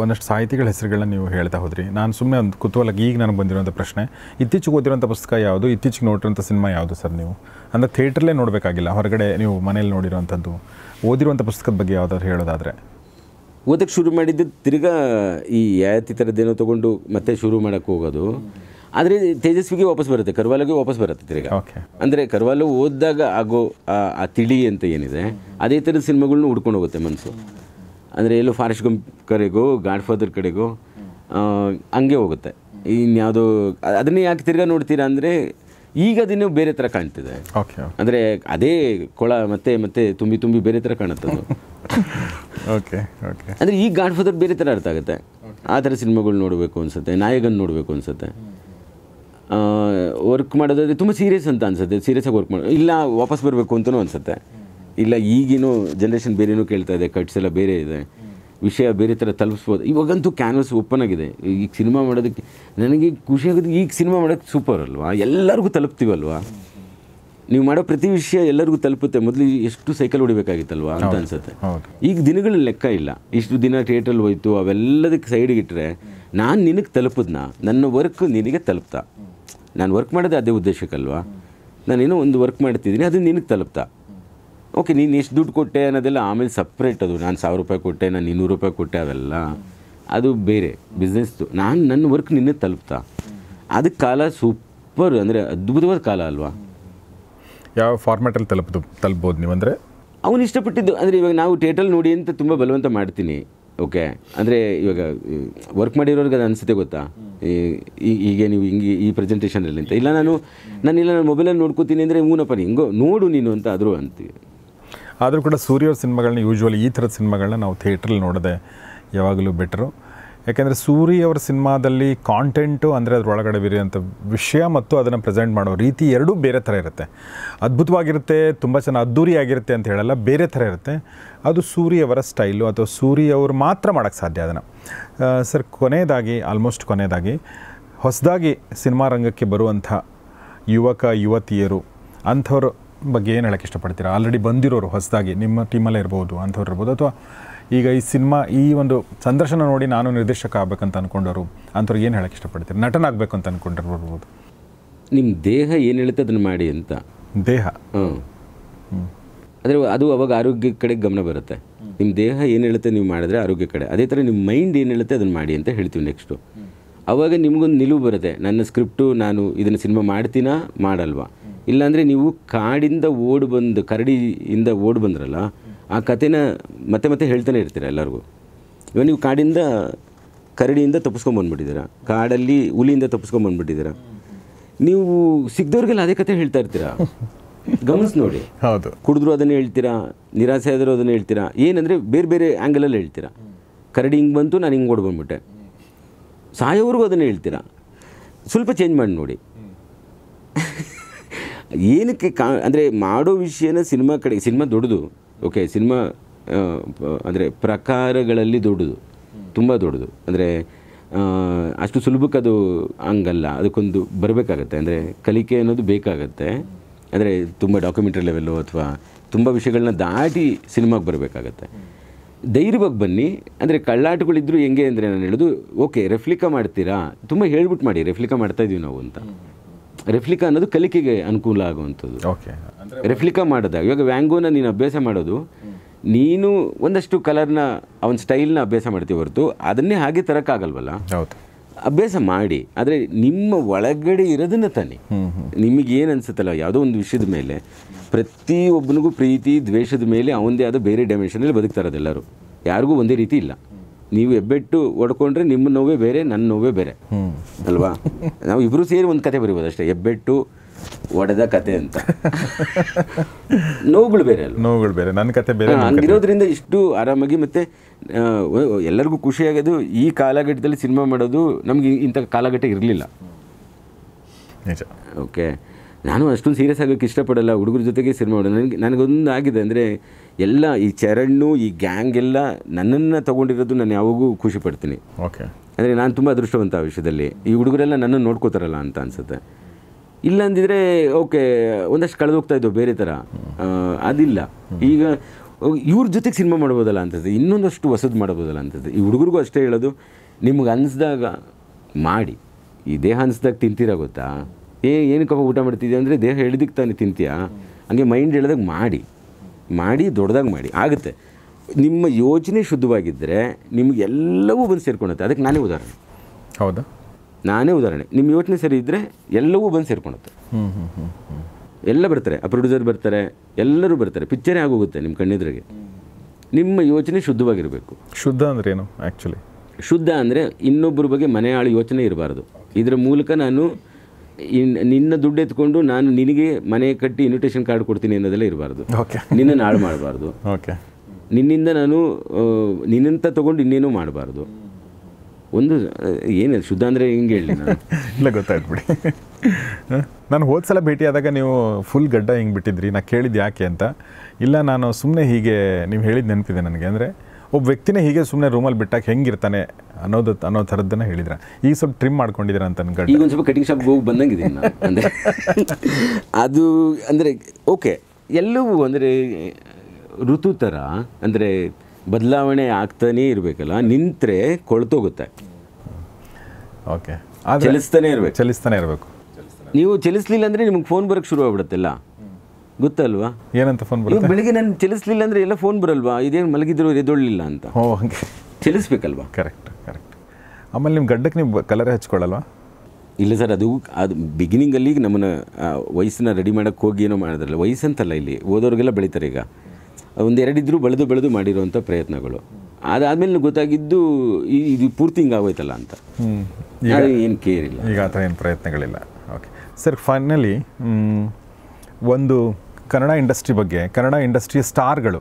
ಒಂದಷ್ಟು ಸಾಹಿತಿಗಳ ಹೆಸರುಗಳನ್ನ ನೀವು ಹೇಳ್ತಾ ಹೋದ್ರಿ ನಾನು ಸುಮ್ಮನೆ ಒಂದು ಕುತೂಹಲಕ್ಕೆ ಈಗ ನನಗೆ ಬಂದಿರುವಂಥ ಪ್ರಶ್ನೆ ಇತ್ತೀಚೆಗೆ ಓದಿರುವಂಥ ಪುಸ್ತಕ ಯಾವುದು ಇತ್ತೀಚೆಗೆ ನೋಡಿರುವಂಥ ಸಿನಿಮಾ ಯಾವುದು ಸರ್ ನೀವು ಅಂದರೆ ಥಿಯೇಟ್ರಲ್ಲೇ ನೋಡಬೇಕಾಗಿಲ್ಲ ಹೊರಗಡೆ ನೀವು ಮನೇಲಿ ನೋಡಿರುವಂಥದ್ದು ಓದಿರುವಂಥ ಪುಸ್ತಕದ ಬಗ್ಗೆ ಯಾವುದಾದ್ರು ಹೇಳೋದಾದರೆ ಓದಕ್ಕೆ ಶುರು ಮಾಡಿದ್ದು ತಿರ್ಗಾ ಈ ಯಾತಿ ಥರದ್ದೇನೋ ತೊಗೊಂಡು ಮತ್ತೆ ಶುರು ಮಾಡೋಕ್ಕೆ ಹೋಗೋದು ಆದರೆ ತೇಜಸ್ವಿಗೆ ವಾಪಸ್ ಬರುತ್ತೆ ಕರ್ವಾಲೋಗೆ ವಾಪಸ್ ಬರುತ್ತೆ ತಿರುಗಾ ಅಂದರೆ ಕರ್ವಾಲೋ ಓದಿದಾಗ ಆಗೋ ಆ ತಿಳಿ ಅಂತ ಏನಿದೆ ಅದೇ ಥರದ ಸಿನಿಮಾಗಳನ್ನೂ ಹುಡ್ಕೊಂಡು ಹೋಗುತ್ತೆ ಮನಸ್ಸು ಅಂದರೆ ಎಲ್ಲೋ ಫಾರೆಸ್ಟ್ ಗಂಪ್ ಕಡೆಗೋ ಗಾಡ್ ಫಾದರ್ ಕಡೆಗೋ ಹಂಗೆ ಹೋಗುತ್ತೆ ಇನ್ಯಾವುದೋ ಅದನ್ನೇ ಯಾಕೆ ತಿರ್ಗಾ ನೋಡ್ತೀರಾ ಅಂದರೆ ಈಗ ಅದನ್ನು ಬೇರೆ ಥರ ಕಾಣ್ತಿದೆ ಅಂದರೆ ಅದೇ ಕೊಳ ಮತ್ತೆ ಮತ್ತೆ ತುಂಬಿ ತುಂಬಿ ಬೇರೆ ಥರ ಕಾಣುತ್ತೆ ಅದು ಓಕೆ *laughs* ಓಕೆ ಅಂದರೆ ಈ ಗಾಡ್ ಫಾದರ್ ಬೇರೆ ಥರ ಅರ್ಥ ಆಗುತ್ತೆ ಆ ಥರ ಸಿನಿಮಾಗಳು ನೋಡಬೇಕು ಅನಿಸುತ್ತೆ ನಾಯಕನ್ ನೋಡಬೇಕು ಅನ್ಸುತ್ತೆ ವರ್ಕ್ ಮಾಡೋದಾದರೆ ತುಂಬ ಸೀರಿಯಸ್ ಅಂತ ಅನಿಸುತ್ತೆ ಆಗಿ ವರ್ಕ್ ಮಾಡಿ ಇಲ್ಲ ವಾಪಸ್ ಬರಬೇಕು ಅಂತಲೂ ಅನಿಸುತ್ತೆ ಇಲ್ಲ ಈಗಿನೂ ಜನ್ರೇಷನ್ ಬೇರೆನೂ ಕೇಳ್ತಾ ಇದೆ ಕಟ್ಸ್ ಎಲ್ಲ ಬೇರೆ ಇದೆ ವಿಷಯ ಬೇರೆ ಥರ ತಲುಪಿಸ್ಬೋದು ಇವಾಗಂತೂ ಕ್ಯಾನ್ವಸ್ ಓಪನ್ ಆಗಿದೆ ಈಗ ಸಿನಿಮಾ ಮಾಡೋದಕ್ಕೆ ನನಗೆ ಖುಷಿ ಆಗೋದು ಈಗ ಸಿನಿಮಾ ಮಾಡೋಕ್ಕೆ ಸೂಪರ್ ಅಲ್ವಾ ಎಲ್ಲರಿಗೂ ತಲುಪ್ತೀವಲ್ವಾ ನೀವು ಮಾಡೋ ಪ್ರತಿ ವಿಷಯ ಎಲ್ಲರಿಗೂ ತಲುಪುತ್ತೆ ಮೊದಲು ಎಷ್ಟು ಸೈಕಲ್ ಹೊಡಿಬೇಕಾಗಿತ್ತಲ್ವಾ ಅಂತ ಅನ್ಸುತ್ತೆ ಈಗ ದಿನಗಳ ಲೆಕ್ಕ ಇಲ್ಲ ಇಷ್ಟು ದಿನ ಥಿಯೇಟ್ರಲ್ಲಿ ಹೋಯ್ತು ಅವೆಲ್ಲದಕ್ಕೆ ಸೈಡಿಗೆ ಇಟ್ಟರೆ ನಾನು ನಿನಗೆ ತಲುಪಿದ್ನ ನನ್ನ ವರ್ಕ್ ನಿನಗೆ ತಲುಪ್ತಾ ನಾನು ವರ್ಕ್ ಮಾಡೋದೇ ಅದೇ ಉದ್ದೇಶಕ್ಕಲ್ವಾ ನಾನೇನೋ ಒಂದು ವರ್ಕ್ ಮಾಡ್ತಿದ್ದೀನಿ ಅದು ನಿನಗೆ ತಲುಪ್ತಾ ಓಕೆ ನೀನು ಎಷ್ಟು ದುಡ್ಡು ಕೊಟ್ಟೆ ಅನ್ನೋದೆಲ್ಲ ಆಮೇಲೆ ಸಪ್ರೇಟ್ ಅದು ನಾನು ಸಾವಿರ ರೂಪಾಯಿ ಕೊಟ್ಟೆ ನಾನು ಇನ್ನೂರು ರೂಪಾಯಿ ಕೊಟ್ಟೆ ಅವೆಲ್ಲ ಅದು ಬೇರೆ ಬಿಸ್ನೆಸ್ದು ನಾನು ನನ್ನ ವರ್ಕ್ ನಿನ್ನೆ ತಲುಪ್ತಾ ಅದಕ್ಕೆ ಕಾಲ ಸೂಪರ್ ಅಂದರೆ ಅದ್ಭುತವಾದ ಕಾಲ ಅಲ್ವಾ ಯಾವ ಫಾರ್ಮ್ಯಾಟಲ್ಲಿ ತಲುಪ್ ತಲುಪ್ಬೋದು ನೀವು ಅಂದರೆ ಅವನು ಇಷ್ಟಪಟ್ಟಿದ್ದು ಅಂದರೆ ಇವಾಗ ನಾವು ಟೇಟಲ್ ನೋಡಿ ಅಂತ ತುಂಬ ಬಲವಂತ ಮಾಡ್ತೀನಿ ಓಕೆ ಅಂದರೆ ಇವಾಗ ವರ್ಕ್ ಮಾಡಿರೋರಿಗೆ ಅದು ಅನಿಸುತ್ತೆ ಗೊತ್ತಾ ಈಗ ನೀವು ಹಿಂಗೆ ಈ ಪ್ರೆಸೆಂಟೇಷನಲ್ಲಿ ಅಂತ ಇಲ್ಲ ನಾನು ನಾನು ಇಲ್ಲ ನಾನು ಮೊಬೈಲಲ್ಲಿ ನೋಡ್ಕೋತೀನಿ ಅಂದರೆ ಹೂನಪ್ಪ ಹಿಂಗೋ ನೋಡು ನೀನು ಅಂತ ಆದರೂ ಅಂತೀವಿ ಆದರೂ ಕೂಡ ಸೂರ್ಯವ್ರ ಸಿನಿಮಾಗಳನ್ನ ಯೂಶ್ವಲಿ ಈ ಥರದ ಸಿನಿಮಾಗಳನ್ನ ನಾವು ಥಿಯೇಟ್ರಲ್ಲಿ ನೋಡದೆ ಯಾವಾಗಲೂ ಬೆಟ್ರು ಯಾಕೆಂದರೆ ಸೂರಿಯವರ ಸಿನಿಮಾದಲ್ಲಿ ಕಾಂಟೆಂಟು ಅಂದರೆ ಅದರೊಳಗಡೆ ಬೀರಿದಂಥ ವಿಷಯ ಮತ್ತು ಅದನ್ನು ಪ್ರೆಸೆಂಟ್ ಮಾಡೋ ರೀತಿ ಎರಡೂ ಬೇರೆ ಥರ ಇರುತ್ತೆ ಅದ್ಭುತವಾಗಿರುತ್ತೆ ತುಂಬ ಚೆನ್ನಾಗಿ ಅದ್ದೂರಿಯಾಗಿರುತ್ತೆ ಅಂತ ಹೇಳಲ್ಲ ಬೇರೆ ಥರ ಇರುತ್ತೆ ಅದು ಸೂರಿಯವರ ಸ್ಟೈಲು ಅಥವಾ ಸೂರಿಯವರು ಮಾತ್ರ ಮಾಡೋಕ್ಕೆ ಸಾಧ್ಯ ಅದನ್ನು ಸರ್ ಕೊನೆಯದಾಗಿ ಆಲ್ಮೋಸ್ಟ್ ಕೊನೆಯದಾಗಿ ಹೊಸದಾಗಿ ಸಿನಿಮಾ ರಂಗಕ್ಕೆ ಬರುವಂಥ ಯುವಕ ಯುವತಿಯರು ಅಂಥವ್ರ ಬಗ್ಗೆ ಏನು ಹೇಳೋಕ್ಕೆ ಇಷ್ಟಪಡ್ತೀರಾ ಆಲ್ರೆಡಿ ಬಂದಿರೋರು ಹೊಸದಾಗಿ ನಿಮ್ಮ ಟೀಮಲ್ಲೇ ಇರ್ಬೋದು ಅಂಥವ್ರು ಇರ್ಬೋದು ಅಥವಾ ಈಗ ಈ ಸಿನಿಮಾ ಈ ಒಂದು ಸಂದರ್ಶನ ನೋಡಿ ನಾನು ನಿರ್ದೇಶಕ ಆಗಬೇಕಂತ ಅಂದ್ಕೊಂಡವರು ಅಂಥವ್ರಿಗೆ ಏನು ಹೇಳಕ್ಕೆ ಇಷ್ಟಪಡ್ತೀರಿ ನಟನಾಗಬೇಕು ಅಂತ ಅಂದ್ಕೊಂಡಿರ್ಬೋದು ನಿಮ್ಮ ದೇಹ ಏನು ಹೇಳುತ್ತೆ ಅದನ್ನು ಮಾಡಿ ಅಂತ ದೇಹ ಹ್ಞೂ ಆದರೆ ಅದು ಅವಾಗ ಆರೋಗ್ಯ ಕಡೆ ಗಮನ ಬರುತ್ತೆ ನಿಮ್ಮ ದೇಹ ಏನು ಹೇಳುತ್ತೆ ನೀವು ಮಾಡಿದ್ರೆ ಆರೋಗ್ಯ ಕಡೆ ಅದೇ ಥರ ನಿಮ್ಮ ಮೈಂಡ್ ಏನು ಹೇಳುತ್ತೆ ಅದನ್ನು ಮಾಡಿ ಅಂತ ಹೇಳ್ತೀವಿ ನೆಕ್ಸ್ಟು ಅವಾಗ ನಿಮಗೊಂದು ನಿಲುವು ಬರುತ್ತೆ ನನ್ನ ಸ್ಕ್ರಿಪ್ಟು ನಾನು ಇದನ್ನು ಸಿನಿಮಾ ಮಾಡ್ತೀನ ಮಾಡಲ್ವಾ ಇಲ್ಲಾಂದರೆ ನೀವು ಕಾಡಿಂದ ಓಡಿ ಬಂದು ಕರಡಿಯಿಂದ ಓಡಿ ಬಂದ್ರಲ್ಲ ಆ ಕಥೆನ ಮತ್ತೆ ಮತ್ತೆ ಹೇಳ್ತಾನೆ ಇರ್ತೀರ ಎಲ್ಲರಿಗೂ ಇವಾಗ ನೀವು ಕಾಡಿಂದ ಕರಡಿಯಿಂದ ತಪ್ಪಿಸ್ಕೊಂಬಂದ್ಬಿಟ್ಟಿದ್ದೀರಾ ಕಾಡಲ್ಲಿ ಹುಲಿಯಿಂದ ತಪ್ಪಿಸ್ಕೊಂಬಂದ್ಬಿಟ್ಟಿದ್ದೀರಾ ನೀವು ಸಿಗ್ದವ್ರಿಗೆಲ್ಲ ಅದೇ ಕತೆ ಹೇಳ್ತಾ ಇರ್ತೀರಾ ಗಮನಿಸಿ ನೋಡಿ ಹೌದು ಕುಡಿದ್ರು ಅದನ್ನು ಹೇಳ್ತೀರಾ ನಿರಾಸೆ ಆದರೂ ಅದನ್ನು ಹೇಳ್ತೀರಾ ಏನಂದರೆ ಬೇರೆ ಬೇರೆ ಆ್ಯಂಗಲಲ್ಲಿ ಹೇಳ್ತೀರಾ ಕರಡಿ ಹಿಂಗೆ ಬಂತು ನಾನು ಹಿಂಗೆ ಓಡ್ಬಂದ್ಬಿಟ್ಟೆ ಸಾಯೋವ್ರಿಗೂ ಅದನ್ನು ಹೇಳ್ತೀರಾ ಸ್ವಲ್ಪ ಚೇಂಜ್ ಮಾಡಿ ನೋಡಿ ಏನಕ್ಕೆ ಕಾ ಅಂದರೆ ಮಾಡೋ ವಿಷಯನ ಸಿನಿಮಾ ಕಡೆ ಸಿನಿಮಾ ದೊಡ್ಡದು ಓಕೆ ಸಿನಿಮಾ ಅಂದರೆ ಪ್ರಕಾರಗಳಲ್ಲಿ ದೊಡ್ಡದು ತುಂಬ ದೊಡ್ಡದು ಅಂದರೆ ಅಷ್ಟು ಸುಲಭಕ್ಕೆ ಅದು ಹಂಗಲ್ಲ ಅದಕ್ಕೊಂದು ಬರಬೇಕಾಗತ್ತೆ ಅಂದರೆ ಕಲಿಕೆ ಅನ್ನೋದು ಬೇಕಾಗತ್ತೆ ಅಂದರೆ ತುಂಬ ಡಾಕ್ಯುಮೆಂಟ್ರಿ ಲೆವೆಲ್ಲು ಅಥವಾ ತುಂಬ ವಿಷಯಗಳನ್ನ ದಾಟಿ ಸಿನಿಮಾಗೆ ಬರಬೇಕಾಗತ್ತೆ ಧೈರ್ಯವಾಗಿ ಬನ್ನಿ ಅಂದರೆ ಕಳ್ಳಾಟಗಳಿದ್ದರೂ ಹೆಂಗೆ ಅಂದರೆ ನಾನು ಹೇಳೋದು ಓಕೆ ರೆಫ್ಲಿಕಾ ಮಾಡ್ತೀರಾ ತುಂಬ ಹೇಳ್ಬಿಟ್ಟು ಮಾಡಿ ರೆಫ್ಲಿಕಾ ಮಾಡ್ತಾ ಇದೀವಿ ನಾವು ಅಂತ ರೆಫ್ಲಿಕಾ ಅನ್ನೋದು ಕಲಿಕೆಗೆ ಅನುಕೂಲ ಆಗುವಂಥದ್ದು ರೆಫ್ಲಿಕಾ ಮಾಡಿದಾಗ ಇವಾಗ ವ್ಯಾಂಗೋನ ನೀನು ಅಭ್ಯಾಸ ಮಾಡೋದು ನೀನು ಒಂದಷ್ಟು ಕಲರ್ನ ಅವನ ಸ್ಟೈಲ್ನ ಅಭ್ಯಾಸ ಮಾಡ್ತೀವಿ ಹೊರತು ಅದನ್ನೇ ಹಾಗೆ ತರೋಕ್ಕಾಗಲ್ವಲ್ಲ ಅಭ್ಯಾಸ ಮಾಡಿ ಆದರೆ ನಿಮ್ಮ ಒಳಗಡೆ ಇರೋದನ್ನ ತಾನೆ ನಿಮಗೇನು ಅನಿಸುತ್ತಲ್ಲ ಯಾವುದೋ ಒಂದು ವಿಷಯದ ಮೇಲೆ ಪ್ರತಿಯೊಬ್ಬನಿಗೂ ಪ್ರೀತಿ ದ್ವೇಷದ ಮೇಲೆ ಅವಂದೇ ಆದ ಬೇರೆ ಡೈಮೆನ್ಷನಲ್ಲಿ ಬದುಕ್ತಾರೆ ಅದೆಲ್ಲರೂ ಯಾರಿಗೂ ಒಂದೇ ರೀತಿ ಇಲ್ಲ ನೀವು ಹೆಬ್ಬೆಟ್ಟು ಒಡ್ಕೊಂಡ್ರೆ ನಿಮ್ಮ ನೋವೇ ಬೇರೆ ನನ್ನ ನೋವೇ ಬೇರೆ ಅಲ್ವಾ ನಾವು ಇಬ್ಬರು ಸೇರಿ ಒಂದು ಕತೆ ಬರೀಬೋದು ಅಷ್ಟೇ ಹೆಬ್ಬೆಟ್ಟು ಒಡೆದ ಕತೆ ಅಂತ ನೋವುಗಳು ಬೇರೆ ಅಲ್ಲ ನೋವುಗಳು ಬೇರೆ ನನ್ನ ಕತೆ ಬೇರೆ ಹಂಗಿರೋದ್ರಿಂದ ಇಷ್ಟು ಆರಾಮಾಗಿ ಮತ್ತೆ ಎಲ್ಲರಿಗೂ ಖುಷಿಯಾಗೋದು ಈ ಕಾಲಘಟ್ಟದಲ್ಲಿ ಸಿನಿಮಾ ಮಾಡೋದು ನಮ್ಗೆ ಇಂಥ ಕಾಲಘಟ್ಟ ಇರಲಿಲ್ಲ ಓಕೆ ನಾನು ಅಷ್ಟೊಂದು ಸೀರಿಯಸ್ ಆಗೋಕ್ಕೆ ಇಷ್ಟಪಡಲ್ಲ ಹುಡುಗರ ಜೊತೆಗೆ ಸಿನಿಮಾ ಮಾಡೋದು ನನಗೆ ನನಗೊಂದು ಆಗಿದೆ ಅಂದರೆ ಎಲ್ಲ ಈ ಚರಣ್ಣು ಈ ಗ್ಯಾಂಗ್ ಎಲ್ಲ ನನ್ನನ್ನು ತೊಗೊಂಡಿರೋದು ನಾನು ಯಾವಾಗೂ ಖುಷಿ ಪಡ್ತೀನಿ ಓಕೆ ಅಂದರೆ ನಾನು ತುಂಬ ಅದೃಷ್ಟವಂತ ಆ ವಿಷಯದಲ್ಲಿ ಈ ಹುಡುಗರೆಲ್ಲ ನನ್ನನ್ನು ನೋಡ್ಕೋತಾರಲ್ಲ ಅಂತ ಅನ್ಸುತ್ತೆ ಇಲ್ಲ ಅಂದಿದ್ರೆ ಓಕೆ ಒಂದಷ್ಟು ಕಳೆದೋಗ್ತಾ ಇದ್ದವು ಬೇರೆ ಥರ ಅದಿಲ್ಲ ಈಗ ಇವ್ರ ಜೊತೆಗೆ ಸಿನಿಮಾ ಮಾಡ್ಬೋದಲ್ಲ ಅಂತದ್ದು ಇನ್ನೊಂದಷ್ಟು ಹೊಸದು ಮಾಡ್ಬೋದಲ್ಲ ಅಂತದ್ದು ಈ ಹುಡುಗರಿಗೂ ಅಷ್ಟೇ ಹೇಳೋದು ನಿಮ್ಗೆ ಅನಿಸ್ದಾಗ ಮಾಡಿ ಈ ದೇಹ ಅನಿಸ್ದಾಗ ತಿಂತೀರ ಗೊತ್ತಾ ಏ ಏನಕ್ಕಪ್ಪ ಊಟ ಮಾಡ್ತಿದ್ಯಾ ಅಂದರೆ ದೇಹ ಹೇಳಿದಕ್ಕೆ ತಾನೇ ತಿಂತೀಯಾ ಹಂಗೆ ಮೈಂಡ್ ಹೇಳಿದಾಗ ಮಾಡಿ ಮಾಡಿ ದೊಡ್ಡದಾಗಿ ಮಾಡಿ ಆಗುತ್ತೆ ನಿಮ್ಮ ಯೋಚನೆ ಶುದ್ಧವಾಗಿದ್ದರೆ ನಿಮಗೆಲ್ಲವೂ ಬಂದು ಸೇರ್ಕೊಳುತ್ತೆ ಅದಕ್ಕೆ ನಾನೇ ಉದಾಹರಣೆ ಹೌದಾ ನಾನೇ ಉದಾಹರಣೆ ನಿಮ್ಮ ಯೋಚನೆ ಸರಿ ಇದ್ದರೆ ಎಲ್ಲವೂ ಬಂದು ಸೇರ್ಕೊಳುತ್ತೆ ಎಲ್ಲ ಬರ್ತಾರೆ ಆ ಪ್ರೊಡ್ಯೂಸರ್ ಬರ್ತಾರೆ ಎಲ್ಲರೂ ಬರ್ತಾರೆ ಪಿಕ್ಚರೇ ಆಗೋಗುತ್ತೆ ನಿಮ್ಮ ಕಣ್ಣಿದ್ರಿಗೆ ನಿಮ್ಮ ಯೋಚನೆ ಶುದ್ಧವಾಗಿರಬೇಕು ಶುದ್ಧ ಅಂದರೆ ಏನು ಆ್ಯಕ್ಚುಲಿ ಶುದ್ಧ ಅಂದರೆ ಇನ್ನೊಬ್ಬರ ಬಗ್ಗೆ ಮನೆಯಾಳು ಯೋಚನೆ ಇರಬಾರ್ದು ಇದರ ಮೂಲಕ ನಾನು ನಿನ್ನ ದುಡ್ಡು ಎತ್ಕೊಂಡು ನಾನು ನಿನಗೆ ಮನೆ ಕಟ್ಟಿ ಇನ್ವಿಟೇಷನ್ ಕಾರ್ಡ್ ಕೊಡ್ತೀನಿ ಅನ್ನೋದೆಲ್ಲ ಇರಬಾರ್ದು ನಿನ್ನನ್ನು ಹಾಳು ಮಾಡಬಾರ್ದು ನಿನ್ನಿಂದ ನಾನು ನಿನ್ನಂತ ತೊಗೊಂಡು ಇನ್ನೇನು ಮಾಡಬಾರ್ದು ಒಂದು ಏನಿಲ್ಲ ಶುದ್ಧ ಅಂದರೆ ಹಿಂಗೆ ಹೇಳಿ *laughs* ಇಲ್ಲ ಗೊತ್ತಾಯ್ತು ಬಿಡಿ ನಾನು ಹೋದ ಸಲ ಭೇಟಿಯಾದಾಗ ನೀವು ಫುಲ್ ಗಡ್ಡ ಹಿಂಗೆ ಬಿಟ್ಟಿದ್ರಿ ನಾನು ಕೇಳಿದ್ದು ಯಾಕೆ ಅಂತ ಇಲ್ಲ ನಾನು ಸುಮ್ಮನೆ ಹೀಗೆ ನೀವು ಹೇಳಿದ ನೆನಪಿದೆ ನನಗೆ ಅಂದರೆ ಒಬ್ಬ ವ್ಯಕ್ತಿನೇ ಹೀಗೆ ಸುಮ್ಮನೆ ರೂಮಲ್ಲಿ ಬಿಟ್ಟಾಗ ಹೆಂಗಿರ್ತಾನೆ ಅನ್ನೋದು ಅನ್ನೋ ಥರದ್ದನ್ನ ಹೇಳಿದ್ರ ಈಗ ಸ್ವಲ್ಪ ಟ್ರಿಮ್ ಮಾಡ್ಕೊಂಡಿದ್ದೀರ ಅಂತ ಅನ್ಕೊಂಡು ಈಗ ಒಂದು ಸ್ವಲ್ಪ ಕಟಿಂಗ್ ಶಾಪ್ಗೆ ಹೋಗಿ ಬಂದಂಗಿದೆ ಅಂದರೆ ಅದು ಅಂದರೆ ಓಕೆ ಎಲ್ಲವೂ ಅಂದರೆ ಋತು ಥರ ಅಂದರೆ ಬದಲಾವಣೆ ಆಗ್ತಾನೇ ಇರಬೇಕಲ್ಲ ನಿಂತರೆ ಕೊಳ್ತೋಗುತ್ತೆ ಓಕೆ ಚಲಿಸ್ತಾನೆ ಇರಬೇಕು ಚಲಿಸ್ತಾನೆ ಇರಬೇಕು ನೀವು ಚಲಿಸ್ಲಿಲ್ಲ ಅಂದರೆ ನಿಮ್ಗೆ ಫೋನ್ ಬರೋಕ್ಕೆ ಶುರು ಆಗ್ಬಿಡುತ್ತಲ್ಲ ಗೊತ್ತಲ್ವಾ ಏನಂತ ಫೋನ್ ಬೆಳಿಗ್ಗೆ ನಾನು ಚಲಿಸ್ಲಿಲ್ಲ ಅಂದರೆ ಎಲ್ಲ ಫೋನ್ ಬರಲ್ವಾ ಇದೇನು ಮಲಗಿದ್ರು ಎದೊಳ್ಳಿಲ್ಲ ಅಂತ ಓಕೆ ಚಲಿಸ್ಬೇಕಲ್ವಾ ಕರೆಕ್ಟ್ ಕರೆಕ್ಟ್ ಆಮೇಲೆ ನಿಮ್ಮ ಗಡ್ಡಕ್ಕೆ ನೀವು ಕಲರ್ ಹಚ್ಕೊಳ್ಳಲ್ವಾ ಇಲ್ಲ ಸರ್ ಅದು ಅದು ಬಿಗಿನಿಂಗಲ್ಲಿ ನಮ್ಮನ್ನು ವಯಸ್ಸನ್ನ ರೆಡಿ ಮಾಡೋಕ್ಕೆ ಹೋಗಿ ಏನೋ ಮಾಡೋದ್ರಲ್ಲ ವಯಸ್ಸಂತಲ್ಲ ಇಲ್ಲಿ ಓದೋರಿಗೆಲ್ಲ ಬೆಳೀತಾರೆ ಈಗ ಒಂದೆರಡಿದ್ರೂ ಬೆಳೆದು ಬೆಳೆದು ಮಾಡಿರುವಂಥ ಪ್ರಯತ್ನಗಳು ಅದಾದಮೇಲೆ ಗೊತ್ತಾಗಿದ್ದು ಇದು ಪೂರ್ತಿ ಆಗೋಯ್ತಲ್ಲ ಅಂತ ಏನು ಕೇರ್ ಇಲ್ಲ ಈಗ ಆ ಥರ ಏನು ಪ್ರಯತ್ನಗಳಿಲ್ಲ ಓಕೆ ಸರ್ ಫೈನಲಿ ಒಂದು ಕನ್ನಡ ಇಂಡಸ್ಟ್ರಿ ಬಗ್ಗೆ ಕನ್ನಡ ಇಂಡಸ್ಟ್ರಿಯ ಸ್ಟಾರ್ಗಳು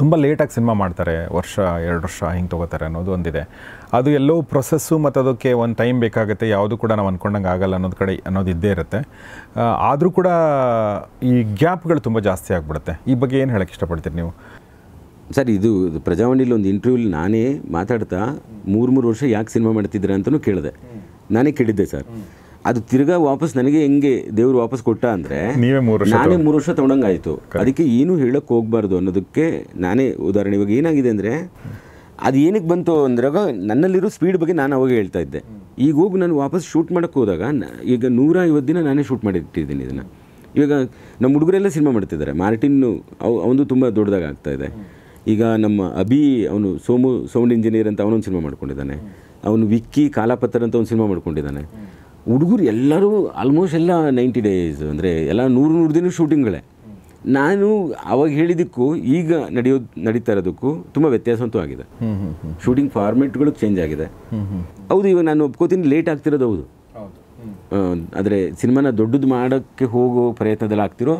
ತುಂಬ ಲೇಟಾಗಿ ಸಿನಿಮಾ ಮಾಡ್ತಾರೆ ವರ್ಷ ಎರಡು ವರ್ಷ ಹಿಂಗೆ ತೊಗೋತಾರೆ ಅನ್ನೋದು ಒಂದಿದೆ ಅದು ಎಲ್ಲೋ ಪ್ರೊಸೆಸ್ಸು ಮತ್ತು ಅದಕ್ಕೆ ಒಂದು ಟೈಮ್ ಬೇಕಾಗುತ್ತೆ ಯಾವುದು ಕೂಡ ನಾವು ಅಂದ್ಕೊಂಡಂಗೆ ಆಗಲ್ಲ ಅನ್ನೋದು ಕಡೆ ಅನ್ನೋದು ಇದ್ದೇ ಇರುತ್ತೆ ಆದರೂ ಕೂಡ ಈ ಗ್ಯಾಪ್ಗಳು ತುಂಬ ಜಾಸ್ತಿ ಆಗಿಬಿಡುತ್ತೆ ಈ ಬಗ್ಗೆ ಏನು ಹೇಳೋಕ್ಕೆ ಇಷ್ಟಪಡ್ತೀರಿ ನೀವು ಸರ್ ಇದು ಪ್ರಜಾವಾಣಿಲಿ ಒಂದು ಇಂಟರ್ವ್ಯೂಲಿ ನಾನೇ ಮಾತಾಡ್ತಾ ಮೂರು ಮೂರು ವರ್ಷ ಯಾಕೆ ಸಿನಿಮಾ ಮಾಡ್ತಿದ್ದೀರಾ ಅಂತಲೂ ಕೇಳಿದೆ ನಾನೇ ಕೇಳಿದ್ದೆ ಸರ್ ಅದು ತಿರ್ಗಾ ವಾಪಸ್ ನನಗೆ ಹೆಂಗೆ ದೇವ್ರು ವಾಪಸ್ ಕೊಟ್ಟ ಅಂದರೆ ನಾನೇ ಮೂರು ವರ್ಷ ತಗೊಂಡಂಗಾಯ್ತು ಅದಕ್ಕೆ ಏನು ಹೇಳಕ್ಕೆ ಹೋಗ್ಬಾರ್ದು ಅನ್ನೋದಕ್ಕೆ ನಾನೇ ಉದಾಹರಣೆ ಇವಾಗ ಏನಾಗಿದೆ ಅಂದರೆ ಅದು ಏನಕ್ಕೆ ಬಂತು ಅಂದ್ರಾಗ ನನ್ನಲ್ಲಿರೋ ಸ್ಪೀಡ್ ಬಗ್ಗೆ ನಾನು ಅವಾಗ ಹೇಳ್ತಾ ಇದ್ದೆ ಈಗ ಹೋಗಿ ನಾನು ವಾಪಸ್ ಶೂಟ್ ಮಾಡೋಕ್ಕೋದಾಗ ಹೋದಾಗ ಈಗ ನೂರ ಐವತ್ತು ದಿನ ನಾನೇ ಶೂಟ್ ಮಾಡಿಟ್ಟಿದ್ದೀನಿ ಇದನ್ನು ಇವಾಗ ನಮ್ಮ ಹುಡುಗರೆಲ್ಲ ಸಿನಿಮಾ ಮಾಡ್ತಿದ್ದಾರೆ ಮಾರ್ಟಿನ್ನು ಅವು ಅವನು ತುಂಬ ಆಗ್ತಾ ಇದೆ ಈಗ ನಮ್ಮ ಅಭಿ ಅವನು ಸೋಮು ಸೌಂಡ್ ಇಂಜಿನಿಯರ್ ಅಂತ ಅವನೊಂದು ಸಿನಿಮಾ ಮಾಡ್ಕೊಂಡಿದ್ದಾನೆ ಅವನು ವಿಕ್ಕಿ ಕಾಲಾಪತ್ರ ಅಂತ ಒಂದು ಸಿನಿಮಾ ಮಾಡ್ಕೊಂಡಿದ್ದಾನೆ ಹುಡುಗರು ಎಲ್ಲರೂ ಆಲ್ಮೋಸ್ಟ್ ಎಲ್ಲ ನೈಂಟಿ ಡೇಸ್ ಅಂದರೆ ಎಲ್ಲ ನೂರು ನೂರು ದಿನ ಶೂಟಿಂಗ್ಗಳೇ ನಾನು ಅವಾಗ ಹೇಳಿದ್ದಕ್ಕೂ ಈಗ ನಡೆಯೋದು ನಡೀತಾ ಇರೋದಕ್ಕೂ ತುಂಬ ವ್ಯತ್ಯಾಸ ಆಗಿದೆ ಶೂಟಿಂಗ್ ಫಾರ್ಮೆಟ್ಗಳು ಚೇಂಜ್ ಆಗಿದೆ ಹೌದು ಇವಾಗ ನಾನು ಒಪ್ಕೋತೀನಿ ಲೇಟ್ ಆಗ್ತಿರೋದು ಹೌದು ಆದರೆ ಸಿನಿಮಾನ ದೊಡ್ಡದು ಮಾಡೋಕ್ಕೆ ಹೋಗೋ ಪ್ರಯತ್ನದಲ್ಲಿ ಆಗ್ತಿರೋ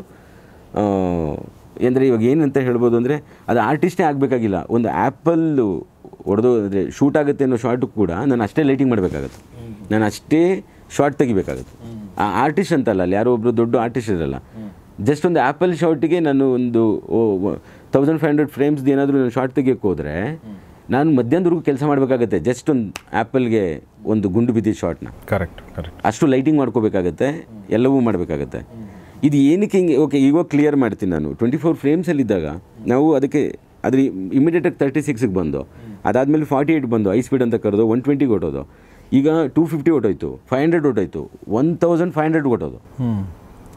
ಅಂದರೆ ಇವಾಗ ಏನಂತ ಹೇಳ್ಬೋದು ಅಂದರೆ ಅದು ಆರ್ಟಿಸ್ಟೇ ಆಗಬೇಕಾಗಿಲ್ಲ ಒಂದು ಆ್ಯಪಲ್ಲು ಹೊಡೆದು ಅಂದರೆ ಶೂಟ್ ಆಗುತ್ತೆ ಅನ್ನೋ ಶಾರ್ಟು ಕೂಡ ನಾನು ಅಷ್ಟೇ ಲೈಟಿಂಗ್ ಮಾಡಬೇಕಾಗತ್ತೆ ನಾನು ಅಷ್ಟೇ ಶಾರ್ಟ್ ತೆಗಿಬೇಕಾಗುತ್ತೆ ಆ ಆರ್ಟಿಸ್ಟ್ ಅಂತಲ್ಲ ಅಲ್ಲಿ ಯಾರೋ ಒಬ್ಬರು ದೊಡ್ಡ ಆರ್ಟಿಸ್ಟ್ ಇರಲ್ಲ ಜಸ್ಟ್ ಒಂದು ಆ್ಯಪಲ್ ಶಾರ್ಟಿಗೆ ನಾನು ಒಂದು ತೌಸಂಡ್ ಫೈವ್ ಹಂಡ್ರೆಡ್ ಫ್ರೇಮ್ಸ್ದು ಏನಾದರೂ ನಾನು ಶಾರ್ಟ್ ತೆಗಿಯೋಕೆ ಹೋದರೆ ನಾನು ಮಧ್ಯಾಹ್ನದವರೆಗೂ ಕೆಲಸ ಮಾಡಬೇಕಾಗತ್ತೆ ಜಸ್ಟ್ ಒಂದು ಆ್ಯಪಲ್ಗೆ ಒಂದು ಗುಂಡು ಬಿದ್ದಿದ್ದ ಶಾರ್ಟ್ನ ಕರೆಕ್ಟ್ ಕರೆಕ್ಟ್ ಅಷ್ಟು ಲೈಟಿಂಗ್ ಮಾಡ್ಕೋಬೇಕಾಗತ್ತೆ ಎಲ್ಲವೂ ಮಾಡಬೇಕಾಗತ್ತೆ ಇದು ಏನಕ್ಕೆ ಹಿಂಗೆ ಓಕೆ ಇವಾಗ ಕ್ಲಿಯರ್ ಮಾಡ್ತೀನಿ ನಾನು ಟ್ವೆಂಟಿ ಫೋರ್ ಫ್ರೇಮ್ಸಲ್ಲಿದ್ದಾಗ ನಾವು ಅದಕ್ಕೆ ಅದ್ರ ಇಮಿಡಿಯೇಟಾಗಿ ತರ್ಟಿ ಸಿಕ್ಸಿಗೆ ಬಂದು ಅದಾದಮೇಲೆ ಫಾರ್ಟಿ ಏಯ್ಟ್ ಬಂದು ಐ ಸ್ಪೀಡ್ ಅಂತ ಕರೆದು ಒನ್ ಟ್ವೆಂಟಿಗೆ ಹೊಟ್ಟೋದು ಈಗ ಟೂ ಫಿಫ್ಟಿ ಹೊಟ್ಟೋಯ್ತು ಫೈವ್ ಹಂಡ್ರೆಡ್ ಹೊಟ್ಟೋಯ್ತು ಒನ್ ತೌಸಂಡ್ ಫೈವ್ ಹಂಡ್ರೆಡ್ ಕೊಟ್ಟೋದು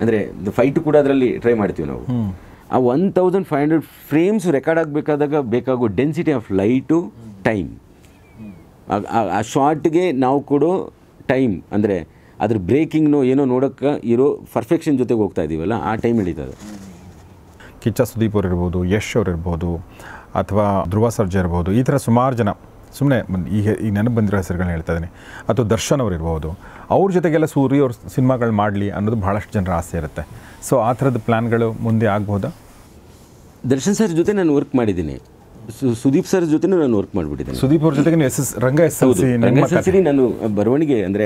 ಅಂದರೆ ಫೈಟ್ ಕೂಡ ಅದರಲ್ಲಿ ಟ್ರೈ ಮಾಡ್ತೀವಿ ನಾವು ಆ one thousand five hundred frames record ಆಗಬೇಕಾದಾಗ ಬೇಕಾಗೋ ಡೆನ್ಸಿಟಿ ಆಫ್ ಲೈಟು ಟೈಮ್ ಆ ಶಾರ್ಟ್ಗೆ ನಾವು ಕೊಡೋ ಟೈಮ್ ಅಂದರೆ ಅದ್ರ ಬ್ರೇಕಿಂಗ್ನೋ ಏನೋ ನೋಡೋಕ್ಕೆ ಇರೋ ಪರ್ಫೆಕ್ಷನ್ ಜೊತೆಗೆ ಹೋಗ್ತಾ ಇದ್ದೀವಲ್ಲ ಆ ಟೈಮ್ ಹಿಡಿತದೆ ಕಿಚ್ಚ ಸುದೀಪ್ ಅವರು ಇರ್ಬೋದು ಯಶ್ ಅವ್ರು ಇರ್ಬೋದು ಅಥವಾ ಧ್ರುವ ಸರ್ಜಾ ಇರ್ಬೋದು ಈ ಥರ ಸುಮಾರು ಜನ ಸುಮ್ಮನೆ ಈಗ ಈ ನೆನಪು ಬಂದಿರೋ ಹೆಸರುಗಳನ್ನ ಹೇಳ್ತಾ ಇದ್ದೀನಿ ಅಥವಾ ದರ್ಶನ್ ಅವ್ರು ಇರ್ಬೋದು ಅವ್ರ ಜೊತೆಗೆಲ್ಲ ಸೂರಿ ಅವ್ರ ಸಿನಿಮಾಗಳು ಮಾಡಲಿ ಅನ್ನೋದು ಭಾಳಷ್ಟು ಜನರ ಆಸೆ ಇರುತ್ತೆ ಸೊ ಆ ಥರದ ಪ್ಲ್ಯಾನ್ಗಳು ಮುಂದೆ ಆಗ್ಬೋದಾ ದರ್ಶನ್ ಸರ್ ಜೊತೆ ನಾನು ವರ್ಕ್ ಮಾಡಿದ್ದೀನಿ ಸುದೀಪ್ ಸರ್ ಜೊತೆನೂ ನಾನು ವರ್ಕ್ ಮಾಡಿಬಿಟ್ಟಿದ್ದೀನಿ ಸುದೀಪ್ ಅವ್ರ ಜೊತೆಗೆ ಎಸ್ ಎಸ್ ರಂಗ ಎಸ್ ಸರಿ ನಾನು ಬರವಣಿಗೆ ಅಂದರೆ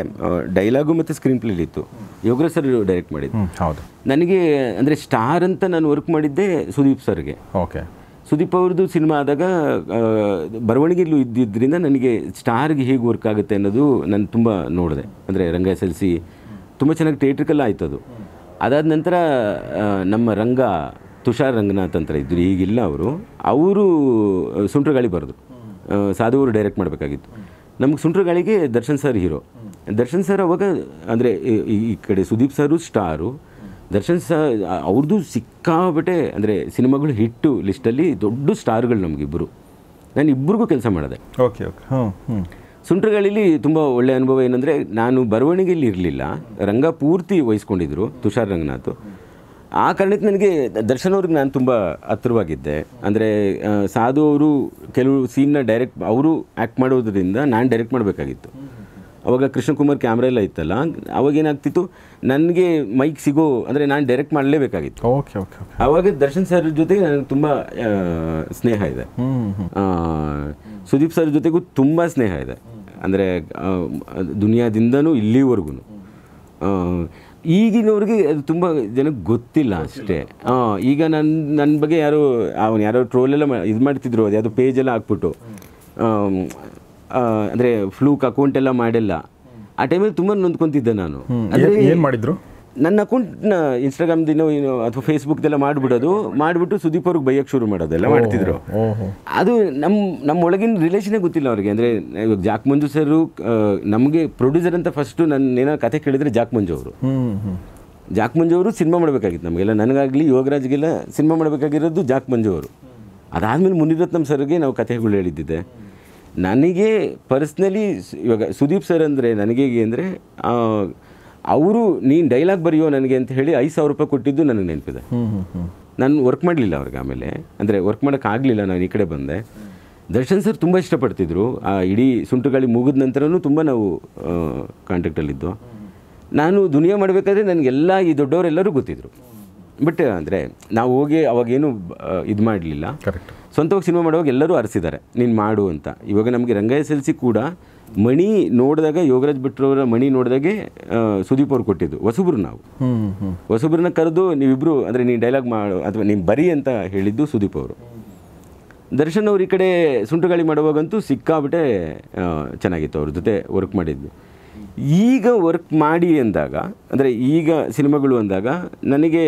ಡೈಲಾಗು ಮತ್ತು ಸ್ಕ್ರೀನ್ ಪ್ಲೇಲಿತ್ತು ಇತ್ತು ಸರ್ ಡೈರೆಕ್ಟ್ ಮಾಡಿದ್ದು ಹೌದು ನನಗೆ ಅಂದರೆ ಸ್ಟಾರ್ ಅಂತ ನಾನು ವರ್ಕ್ ಮಾಡಿದ್ದೆ ಸುದೀಪ್ ಸರ್ಗೆ ಓಕೆ ಸುದೀಪ್ ಅವ್ರದ್ದು ಸಿನಿಮಾ ಆದಾಗ ಬರವಣಿಗೆಲ್ಲೂ ಇದ್ದಿದ್ದರಿಂದ ನನಗೆ ಸ್ಟಾರ್ಗೆ ಹೇಗೆ ವರ್ಕ್ ಆಗುತ್ತೆ ಅನ್ನೋದು ನಾನು ತುಂಬ ನೋಡಿದೆ ಅಂದರೆ ರಂಗ ಎಸ್ ಎಲ್ ಸಿ ತುಂಬ ಚೆನ್ನಾಗಿ ಥಿಯೇಟ್ರಿಕಲ್ ಆಯ್ತು ಅದು ಅದಾದ ನಂತರ ನಮ್ಮ ರಂಗ ತುಷಾರ್ ರಂಗನಾಥ್ ಅಂತ ಇದ್ದರು ಈಗಿಲ್ಲ ಅವರು ಅವರು ಸುಂಟ್ರಗಾಳಿ ಬರೆದು ಸಾಧು ಅವರು ಡೈರೆಕ್ಟ್ ಮಾಡಬೇಕಾಗಿತ್ತು ನಮಗೆ ಗಾಳಿಗೆ Darshan sir hero Darshan sir ಅವಾಗ ಅಂದರೆ ಈ ಕಡೆ ಸುದೀಪ್ ಸಾರು ಸ್ಟಾರು ದರ್ಶನ್ ಸ ಅವ್ರದ್ದು ಸಿಕ್ಕಾಬಿಟ್ಟೆ ಅಂದರೆ ಸಿನಿಮಾಗಳು ಹಿಟ್ಟು ಲಿಸ್ಟಲ್ಲಿ ದೊಡ್ಡ ಸ್ಟಾರ್ಗಳು ನಮಗಿಬ್ಬರು ನಾನು ಇಬ್ಬರಿಗೂ ಕೆಲಸ ಮಾಡಿದೆ ಓಕೆ ಓಕೆ ಹಾಂ ಹ್ಞೂ ಸುಂಟ್ರಗಳಲ್ಲಿ ತುಂಬ ಒಳ್ಳೆಯ ಅನುಭವ ಏನಂದರೆ ನಾನು ಬರವಣಿಗೆಯಲ್ಲಿ ಇರಲಿಲ್ಲ ರಂಗ ಪೂರ್ತಿ ವಹಿಸ್ಕೊಂಡಿದ್ರು ತುಷಾರ್ ರಂಗನಾಥ್ ಆ ಕಾರಣಕ್ಕೆ ನನಗೆ ದರ್ಶನ್ ಅವ್ರಿಗೆ ನಾನು ತುಂಬ ಹತ್ತಿರವಾಗಿದ್ದೆ ಅಂದರೆ ಸಾಧು ಅವರು ಕೆಲವು ಸೀನ್ನ ಡೈರೆಕ್ಟ್ ಅವರು ಆ್ಯಕ್ಟ್ ಮಾಡೋದ್ರಿಂದ ನಾನು ಡೈರೆಕ್ಟ್ ಮಾಡಬೇಕಾಗಿತ್ತು ಅವಾಗ ಕೃಷ್ಣಕುಮಾರ್ ಕ್ಯಾಮ್ರಾ ಎಲ್ಲ ಇತ್ತಲ್ಲ ಅವಾಗ ಏನಾಗ್ತಿತ್ತು ನನಗೆ ಮೈಕ್ ಸಿಗೋ ಅಂದರೆ ನಾನು ಡೈರೆಕ್ಟ್ ಮಾಡಲೇಬೇಕಾಗಿತ್ತು ಓಕೆ ಓಕೆ ಅವಾಗ ದರ್ಶನ್ ಸರ್ ಜೊತೆಗೆ ನನಗೆ ತುಂಬ ಸ್ನೇಹ ಇದೆ ಸುದೀಪ್ ಸರ್ ಜೊತೆಗೂ ತುಂಬ ಸ್ನೇಹ ಇದೆ ಅಂದರೆ ದುನಿಯಾದಿಂದನೂ ಇಲ್ಲಿವರೆಗೂ ಈಗಿನವ್ರಿಗೆ ಅದು ತುಂಬ ಜನಕ್ಕೆ ಗೊತ್ತಿಲ್ಲ ಅಷ್ಟೇ ಹಾಂ ಈಗ ನನ್ನ ನನ್ನ ಬಗ್ಗೆ ಯಾರು ಅವನು ಯಾರೋ ಟ್ರೋಲೆಲ್ಲ ಇದು ಮಾಡ್ತಿದ್ರು ಅದು ಯಾವುದೋ ಪೇಜೆಲ್ಲ ಹಾಕ್ಬಿಟ್ಟು ಅಂದ್ರೆ ಫ್ಲೂಕ್ ಅಕೌಂಟ್ ಎಲ್ಲ ಮಾಡಿಲ್ಲ ಆ ಟೈಮಲ್ಲಿ ತುಂಬಾ ನೊಂದ್ಕೊಂತಿದ್ದೆ ನಾನು ಏನ್ ಏನು ಮಾಡಿದ್ರು ನನ್ನ ಅಕೌಂಟ್ನ ಇನ್ಸ್ಟಾಗ್ರಾಮ್ ಏನು ಅಥವಾ ಫೇಸ್ಬುಕ್ದೆಲ್ಲ ಮಾಡ್ಬಿಡೋದು ಮಾಡಿಬಿಟ್ಟು ಸುದೀಪ್ ಅವ್ರಿಗೆ ಬೈಯಕ್ ಶುರು ಎಲ್ಲ ಮಾಡ್ತಿದ್ರು ಅದು ನಮ್ಮ ನಮ್ಮ ಒಳಗಿನ ರಿಲೇಷನ್ ಗೊತ್ತಿಲ್ಲ ಅವ್ರಿಗೆ ಅಂದ್ರೆ ಇವಾಗ ಜಾಕ್ ಮಂಜು ಸರ್ ನಮಗೆ ಪ್ರೊಡ್ಯೂಸರ್ ಅಂತ ಫಸ್ಟ್ ನನ್ನ ಏನೋ ಕತೆ ಕೇಳಿದರೆ ಜಾಕ್ ಮಂಜು ಅವರು ಜಾಕ್ ಮಂಜು ಅವರು ಸಿನಿಮಾ ಮಾಡಬೇಕಾಗಿತ್ತು ನಮಗೆಲ್ಲ ನನಗಾಗಲಿ ಯೋಗರಾಜ್ಗೆಲ್ಲ ಸಿನಿಮಾ ಮಾಡಬೇಕಾಗಿರೋದು ಜಾಕ್ ಮಂಜು ಅವರು ಅದಾದ್ಮೇಲೆ ಮುನಿರತ್ನಂ ಸರ್ಗೆ ನಾವು ಕಥೆಗಳು ಹೇಳಿದ್ದೆ ನನಗೆ ಪರ್ಸ್ನಲಿ ಇವಾಗ ಸುದೀಪ್ ಸರ್ ಅಂದರೆ ನನಗೆ ಅಂದರೆ ಅವರು ನೀನು ಡೈಲಾಗ್ ಬರೆಯೋ ನನಗೆ ಅಂತ ಹೇಳಿ ಐದು ಸಾವಿರ ರೂಪಾಯಿ ಕೊಟ್ಟಿದ್ದು ನನಗೆ ನೆನಪಿದೆ ನಾನು ವರ್ಕ್ ಮಾಡಲಿಲ್ಲ ಅವ್ರಿಗೆ ಆಮೇಲೆ ಅಂದರೆ ವರ್ಕ್ ಆಗಲಿಲ್ಲ ನಾನು ಈ ಕಡೆ ಬಂದೆ ದರ್ಶನ್ ಸರ್ ತುಂಬ ಇಷ್ಟಪಡ್ತಿದ್ರು ಆ ಇಡೀ ಸುಂಟುಗಾಳಿ ಮುಗಿದ ನಂತರನೂ ತುಂಬ ನಾವು ಕಾಂಟ್ಯಾಕ್ಟಲ್ಲಿದ್ದು ನಾನು ದುನಿಯಾ ಮಾಡಬೇಕಾದ್ರೆ ನನಗೆಲ್ಲ ಈ ದೊಡ್ಡವರೆಲ್ಲರೂ ಗೊತ್ತಿದ್ದರು ಬಟ್ uh, ಅಂದರೆ ನಾವು ಹೋಗಿ ಅವಾಗೇನು ಇದು ಮಾಡಲಿಲ್ಲ ಕರೆಕ್ಟ್ ಸ್ವಂತವಾಗಿ ಸಿನಿಮಾ ಮಾಡುವಾಗ ಎಲ್ಲರೂ ಅರಸಿದ್ದಾರೆ ನೀನು ಮಾಡು ಅಂತ ಇವಾಗ ನಮಗೆ ರಂಗ ಎಸ್ ಎಲ್ ಸಿ ಕೂಡ ಮಣಿ ನೋಡಿದಾಗ ಯೋಗರಾಜ್ ಭಟ್ರವರ ಮಣಿ ನೋಡಿದಾಗೆ ಸುದೀಪ್ ಅವ್ರು ಕೊಟ್ಟಿದ್ದು ಹೊಸಬ್ರು ನಾವು ಹೊಸಬ್ರನ್ನ ಕರೆದು ನೀವಿಬ್ಬರು ಅಂದರೆ ನೀನು ಡೈಲಾಗ್ ಮಾಡು ಅಥವಾ ನೀನು ಬರಿ ಅಂತ ಹೇಳಿದ್ದು ಸುದೀಪ್ ಅವರು ದರ್ಶನ್ ಅವ್ರ ಈ ಕಡೆ ಸುಂಟಗಾಳಿ ಮಾಡುವಾಗಂತೂ ಸಿಕ್ಕಾಬಿಟ್ಟೆ ಚೆನ್ನಾಗಿತ್ತು ಅವ್ರ ಜೊತೆ ವರ್ಕ್ ಮಾಡಿದ್ವಿ ಈಗ ವರ್ಕ್ ಮಾಡಿ ಅಂದಾಗ ಅಂದರೆ ಈಗ ಸಿನಿಮಾಗಳು ಅಂದಾಗ ನನಗೆ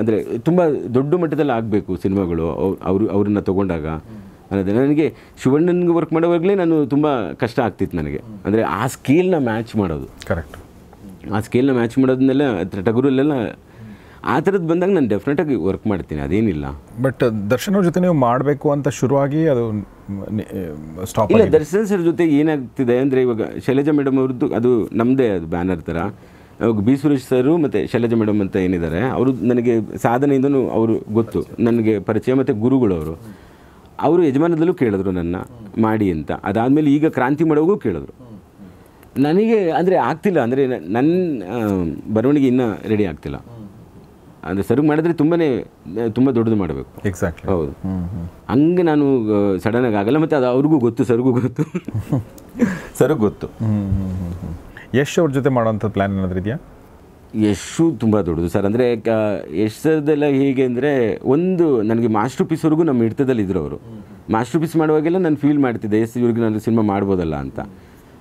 ಅಂದರೆ ತುಂಬ ದೊಡ್ಡ ಮಟ್ಟದಲ್ಲಿ ಆಗಬೇಕು ಸಿನಿಮಾಗಳು ಅವರು ಅವ್ರನ್ನ ತೊಗೊಂಡಾಗ ಅನ್ನೋದೇ ನನಗೆ ಶಿವಣ್ಣನಿಗೆ ವರ್ಕ್ ಮಾಡೋವಾಗಲೇ ನಾನು ತುಂಬ ಕಷ್ಟ ಆಗ್ತಿತ್ತು ನನಗೆ ಅಂದರೆ ಆ ಸ್ಕೇಲ್ನ ಮ್ಯಾಚ್ ಮಾಡೋದು ಕರೆಕ್ಟ್ ಆ ಸ್ಕೇಲ್ನ ಮ್ಯಾಚ್ ಮಾಡೋದನ್ನೆಲ್ಲ ಟಗರಲ್ಲೆಲ್ಲ ಆ ಥರದ್ದು ಬಂದಾಗ ನಾನು ಡೆಫಿನೆಟಾಗಿ ವರ್ಕ್ ಮಾಡ್ತೀನಿ ಅದೇನಿಲ್ಲ ಬಟ್ ದರ್ಶನ ಜೊತೆ ನೀವು ಮಾಡಬೇಕು ಅಂತ ಶುರುವಾಗಿ ಅದು ಸ್ಟಾಪ್ ಇಲ್ಲ ದರ್ಶನ್ ಸರ್ ಜೊತೆ ಏನಾಗ್ತಿದೆ ಅಂದರೆ ಇವಾಗ ಶೈಲಜಾ ಮೇಡಮ್ ಅವ್ರದ್ದು ಅದು ನಮ್ಮದೇ ಅದು ಬ್ಯಾನರ್ ಥರ ಇವಾಗ ಬಿ ಸುರೇಶ್ ಸರು ಮತ್ತು ಶೈಲಜಾ ಮೇಡಮ್ ಅಂತ ಏನಿದ್ದಾರೆ ಅವರು ನನಗೆ ಸಾಧನೆಯಿಂದನೂ ಅವರು ಗೊತ್ತು ನನಗೆ ಪರಿಚಯ ಮತ್ತು ಗುರುಗಳು ಅವರು ಯಜಮಾನದಲ್ಲೂ ಕೇಳಿದ್ರು ನನ್ನ ಮಾಡಿ ಅಂತ ಅದಾದಮೇಲೆ ಈಗ ಕ್ರಾಂತಿ ಮಾಡೋಗೂ ಕೇಳಿದ್ರು ನನಗೆ ಅಂದರೆ ಆಗ್ತಿಲ್ಲ ಅಂದರೆ ನನ್ನ ಬರವಣಿಗೆ ಇನ್ನೂ ರೆಡಿ ಆಗ್ತಿಲ್ಲ ಅಂದರೆ ಸರ್ವ್ ಮಾಡಿದ್ರೆ ತುಂಬಾ ತುಂಬ ದೊಡ್ಡದು ಮಾಡಬೇಕು ಎಕ್ಸಾಕ್ಟ್ಲಿ ಹೌದು ಹಂಗೆ ನಾನು ಸಡನ್ನಾಗಿ ಆಗಲ್ಲ ಮತ್ತು ಅದು ಅವ್ರಿಗೂ ಗೊತ್ತು ಸರ್ಗೂ ಗೊತ್ತು *laughs* ಸರ್ ಗೊತ್ತು ಯಶ್ ಅವ್ರ ಜೊತೆ ಮಾಡುವಂಥ ಪ್ಲ್ಯಾನ್ ಏನಾದರೂ ಇದೆಯಾ ಯಶು ತುಂಬ ದೊಡ್ಡದು ಸರ್ ಅಂದರೆ ಸರ್ದೆಲ್ಲ ಹೇಗೆ ಅಂದರೆ ಒಂದು ನನಗೆ ಮಾಸ್ಟರ್ ಪೀಸ್ವರೆಗೂ ನಮ್ಮ ಹಿಡಿತದಲ್ಲಿ ಇದ್ರು ಅವರು ಮಾಸ್ಟರ್ ಪೀಸ್ ಮಾಡುವಾಗೆಲ್ಲ ನಾನು ಫೀಲ್ ಮಾಡ್ತಿದ್ದೆ ಎಸ್ ಇವ್ರಿಗೆ ನಾನು ಸಿನಿಮಾ ಮಾಡ್ಬೋದಲ್ಲ ಅಂತ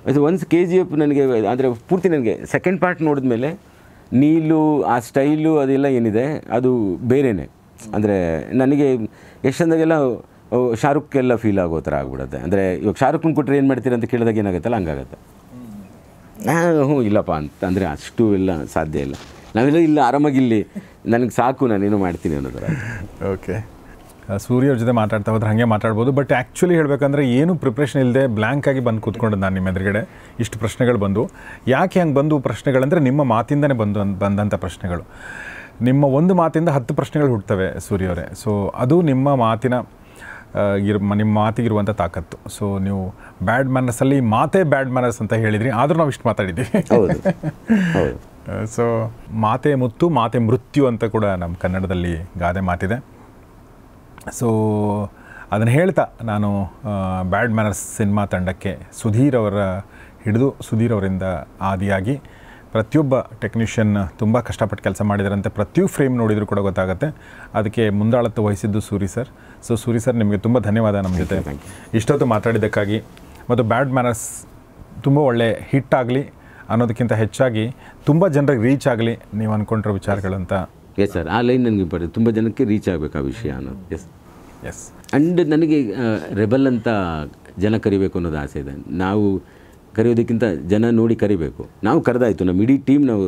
ಅದು ಒನ್ಸ್ ಕೆ ಜಿ ಎಫ್ ನನಗೆ ಅಂದರೆ ಪೂರ್ತಿ ನನಗೆ ಸೆಕೆಂಡ್ ಪಾರ್ಟ್ ನೋಡಿದ್ಮೇಲೆ ನೀಲು ಆ ಸ್ಟೈಲು ಅದೆಲ್ಲ ಏನಿದೆ ಅದು ಬೇರೆಯೇ ಅಂದರೆ ನನಗೆ ಎಷ್ಟಂದಾಗೆಲ್ಲ ಶಾರುಖ್ ಎಲ್ಲ ಫೀಲ್ ಆಗೋ ಥರ ಆಗ್ಬಿಡುತ್ತೆ ಅಂದರೆ ಇವಾಗ ಶಾರುಖ್ನ ಕೊಟ್ಟರೆ ಏನು ಮಾಡ್ತೀರ ಅಂತ ಕೇಳಿದಾಗ ಏನಾಗುತ್ತಲ್ಲ ಹಂಗಾಗತ್ತೆ ಹ್ಞೂ ಇಲ್ಲಪ್ಪ ಅಂತ ಅಂದರೆ ಅಷ್ಟು ಎಲ್ಲ ಸಾಧ್ಯ ಇಲ್ಲ ನಾವೆಲ್ಲ ಇಲ್ಲ ಆರಾಮಾಗಿಲ್ಲಿ ಇಲ್ಲಿ ನನಗೆ ಸಾಕು ನಾನೇನು ಮಾಡ್ತೀನಿ ಅನ್ನೋದರ ಓಕೆ *laughs* ಸೂರ್ಯವ್ರ ಜೊತೆ ಮಾತಾಡ್ತಾ ಹೋದ್ರೆ ಹಾಗೆ ಮಾತಾಡ್ಬೋದು ಬಟ್ ಆ್ಯಕ್ಚುಲಿ ಹೇಳಬೇಕಂದ್ರೆ ಏನು ಪ್ರಿಪ್ರೇಷನ್ ಇಲ್ಲದೆ ಬ್ಲ್ಯಾಂಕ್ ಆಗಿ ಬಂದು ಕೂತ್ಕೊಂಡೆ ನಾನು ನಿಮ್ಮ ಎದುರುಗಡೆ ಇಷ್ಟು ಪ್ರಶ್ನೆಗಳು ಬಂದು ಯಾಕೆ ಹಂಗೆ ಬಂದು ಪ್ರಶ್ನೆಗಳಂದರೆ ನಿಮ್ಮ ಮಾತಿಂದನೇ ಬಂದು ಬಂದಂಥ ಪ್ರಶ್ನೆಗಳು ನಿಮ್ಮ ಒಂದು ಮಾತಿಂದ ಹತ್ತು ಪ್ರಶ್ನೆಗಳು ಹುಡ್ತವೆ ಸೂರ್ಯವರೇ ಸೊ ಅದು ನಿಮ್ಮ ಮಾತಿನ ಇರ್ ನಿಮ್ಮ ಮಾತಿಗಿರುವಂಥ ತಾಕತ್ತು ಸೊ ನೀವು ಬ್ಯಾಡ್ ಮ್ಯಾನರ್ಸಲ್ಲಿ ಮಾತೇ ಬ್ಯಾಡ್ ಮ್ಯಾನರ್ಸ್ ಅಂತ ಹೇಳಿದ್ರಿ ಆದರೂ ನಾವು ಇಷ್ಟು ಮಾತಾಡಿದ್ದೀವಿ ಸೊ *laughs* ಮಾತೆ ಮುತ್ತು ಮಾತೆ ಮೃತ್ಯು ಅಂತ ಕೂಡ ನಮ್ಮ ಕನ್ನಡದಲ್ಲಿ ಗಾದೆ ಮಾತಿದೆ ಸೊ ಅದನ್ನು ಹೇಳ್ತಾ ನಾನು ಬ್ಯಾಡ್ ಮ್ಯಾನರ್ಸ್ ಸಿನಿಮಾ ತಂಡಕ್ಕೆ ಸುಧೀರ್ ಅವರ ಹಿಡಿದು ಸುಧೀರ್ ಅವರಿಂದ ಆದಿಯಾಗಿ ಪ್ರತಿಯೊಬ್ಬ ಟೆಕ್ನಿಷಿಯನ್ ತುಂಬ ಕಷ್ಟಪಟ್ಟು ಕೆಲಸ ಮಾಡಿದಾರಂತೆ ಪ್ರತಿಯೂ ಫ್ರೇಮ್ ನೋಡಿದರೂ ಕೂಡ ಗೊತ್ತಾಗುತ್ತೆ ಅದಕ್ಕೆ ಮುಂದಾಳತ್ತು ವಹಿಸಿದ್ದು Suri sir so Suri sir ನಿಮಗೆ ತುಂಬ ಧನ್ಯವಾದ ನಮ್ಮ ಜೊತೆ ಇಷ್ಟೊತ್ತು ಮಾತಾಡಿದ್ದಕ್ಕಾಗಿ ಮತ್ತು ಬ್ಯಾಡ್ ಮ್ಯಾನರ್ಸ್ ತುಂಬ ಒಳ್ಳೆ ಹಿಟ್ ಆಗಲಿ ಅನ್ನೋದಕ್ಕಿಂತ ಹೆಚ್ಚಾಗಿ ತುಂಬ ಜನರಿಗೆ ರೀಚ್ ಆಗಲಿ ನೀವು ಅಂದ್ಕೊಂಡಿರೋ ವಿಚಾರಗಳಂತ ಎಸ್ ಸರ್ ಆ ಲೈನ್ ನನಗೆ ಇಂಪಾರ್ಟೆಂಟ್ ತುಂಬ ಜನಕ್ಕೆ ರೀಚ್ ಆಗಬೇಕು ಆ ವಿಷಯ ಅನ್ನೋದು ಎಸ್ ಎಸ್ ಆ್ಯಂಡ್ ನನಗೆ ರೆಬಲ್ ಅಂತ ಜನ ಕರಿಬೇಕು ಅನ್ನೋದು ಆಸೆ ಇದೆ ನಾವು ಕರೆಯೋದಕ್ಕಿಂತ ಜನ ನೋಡಿ ಕರಿಬೇಕು ನಾವು ಕರೆದಾಯಿತು ನಮ್ಮ ಇಡೀ ಟೀಮ್ ನಾವು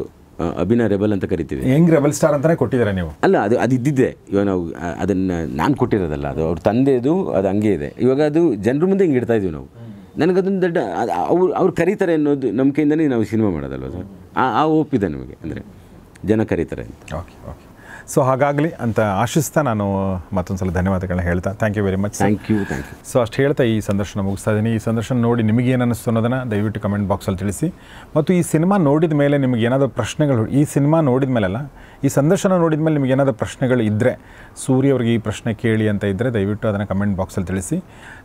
ಅಭಿನಯ ರೆಬಲ್ ಅಂತ ಕರಿತೀವಿ ಹೆಂಗ್ ರೆಬಲ್ ಸ್ಟಾರ್ ಅಂತಾನೆ ಕೊಟ್ಟಿದ್ದಾರೆ ನೀವು ಅಲ್ಲ ಅದು ಅದು ಇದ್ದಿದ್ದೆ ಇವಾಗ ನಾವು ಅದನ್ನು ನಾನು ಕೊಟ್ಟಿರೋದಲ್ಲ ಅದು ಅವ್ರ ತಂದೆದು ಅದು ಹಂಗೆ ಇದೆ ಇವಾಗ ಅದು ಜನರ ಮುಂದೆ ಹಿಂಗೆ ಇಡ್ತಾ ಇದೀವಿ ನಾವು ನನಗದೊಂದು ದೊಡ್ಡ ಅವ್ರು ಅವ್ರು ಕರೀತಾರೆ ಅನ್ನೋದು ನಂಬಿಕೆಯಿಂದನೇ ನಾವು ಸಿನಿಮಾ ಮಾಡೋದಲ್ವ ಸರ್ ಆ ಒಪ್ಪಿದೆ ನಮಗೆ ಅಂದರೆ ಜನ ಕರೀತಾರೆ ಅಂತ ಓಕೆ ಓಕೆ ಸೊ ಹಾಗಾಗಲಿ ಅಂತ ಆಶಿಸ್ತಾ ನಾನು ಮತ್ತೊಂದು ಸಲ ಧನ್ಯವಾದಗಳನ್ನ ಹೇಳ್ತಾ thank you very much thank you thank you so ಅಷ್ಟು ಹೇಳ್ತಾ ಈ ಸಂದರ್ಶನ ಮುಗಿಸ್ತಾ ಇದ್ದೀನಿ ಈ ಸಂದರ್ಶನ ನೋಡಿ ನಿಮಗೇನು ಅನ್ನಿಸ್ತು ಅನ್ನೋದನ್ನು ದಯವಿಟ್ಟು ಕಮೆಂಟ್ ಬಾಕ್ಸಲ್ಲಿ ತಿಳಿಸಿ ಮತ್ತು ಈ ಸಿನಿಮಾ ನೋಡಿದ ಮೇಲೆ ನಿಮಗೆ ಏನಾದರೂ ಪ್ರಶ್ನೆಗಳು ಈ ಸಿನಿಮಾ ನೋಡಿದ ಮೇಲೆಲ್ಲ ಈ ಸಂದರ್ಶನ ನೋಡಿದ ಮೇಲೆ ನಿಮಗೆ ಏನಾದರೂ ಪ್ರಶ್ನೆಗಳು ಇದ್ದರೆ ಸೂರ್ಯ ಈ ಪ್ರಶ್ನೆ ಕೇಳಿ ಅಂತ ಇದ್ದರೆ ದಯವಿಟ್ಟು ಅದನ್ನು ಕಮೆಂಟ್ ಬಾಕ್ಸಲ್ಲಿ ತಿಳಿಸಿ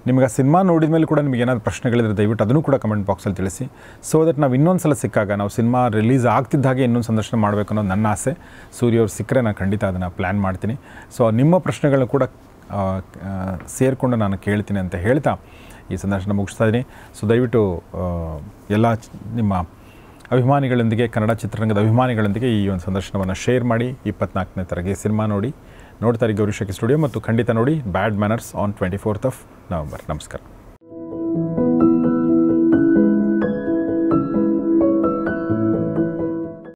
ನಿಮಗೆ ಆ ಸಿನಿಮಾ ನೋಡಿದ ಮೇಲೆ ಕೂಡ ನಿಮಗೆ ಏನಾದರೂ ಪ್ರಶ್ನೆಗಳಿದ್ರೆ ದಯವಿಟ್ಟು ಅದನ್ನು ಕೂಡ ಕಮೆಂಟ್ ಬಾಕ್ಸಲ್ಲಿ ತಿಳಿಸಿ ಸೊ ದಟ್ ನಾವು ಇನ್ನೊಂದು ಸಲ ಸಿಕ್ಕಾಗ ನಾವು ಸಿನಿಮಾ ರಿಲೀಸ್ ಆಗ್ತಿದ್ದ ಹಾಗೆ ಇನ್ನೊಂದು ಸಂದರ್ಶನ ಮಾಡಬೇಕು ಅನ್ನೋದು ನನ್ನ ಆಸೆ ಸೂರ್ಯ ಅವ್ರು ಸಿಕ್ಕರೆ ನಾನು ಖಂಡಿತ ಅದನ್ನು ಪ್ಲ್ಯಾನ್ ಮಾಡ್ತೀನಿ ಸೊ ನಿಮ್ಮ ಪ್ರಶ್ನೆಗಳನ್ನ ಕೂಡ ಸೇರಿಕೊಂಡು ನಾನು ಕೇಳ್ತೀನಿ ಅಂತ ಹೇಳ್ತಾ ಈ ಸಂದರ್ಶನ ಮುಗಿಸ್ತಾ ಇದ್ದೀನಿ ಸೊ ದಯವಿಟ್ಟು ಎಲ್ಲ ನಿಮ್ಮ ಅಭಿಮಾನಿಗಳೊಂದಿಗೆ ಕನ್ನಡ ಚಿತ್ರರಂಗದ ಅಭಿಮಾನಿಗಳೊಂದಿಗೆ ಈ ಒಂದು ಸಂದರ್ಶನವನ್ನು ಶೇರ್ ಮಾಡಿ ಇಪ್ಪತ್ನಾಲ್ಕನೇ ತರಗೆ ಸಿನಿಮಾ ನೋಡಿ ನೋಡ್ತಾರೆ ಗೌರಿಶಕ್ಕೆ ಸ್ಟುಡಿಯೋ ಮತ್ತು ಖಂಡಿತ ನೋಡಿ bad manners on twenty fourth of November ನಮಸ್ಕಾರ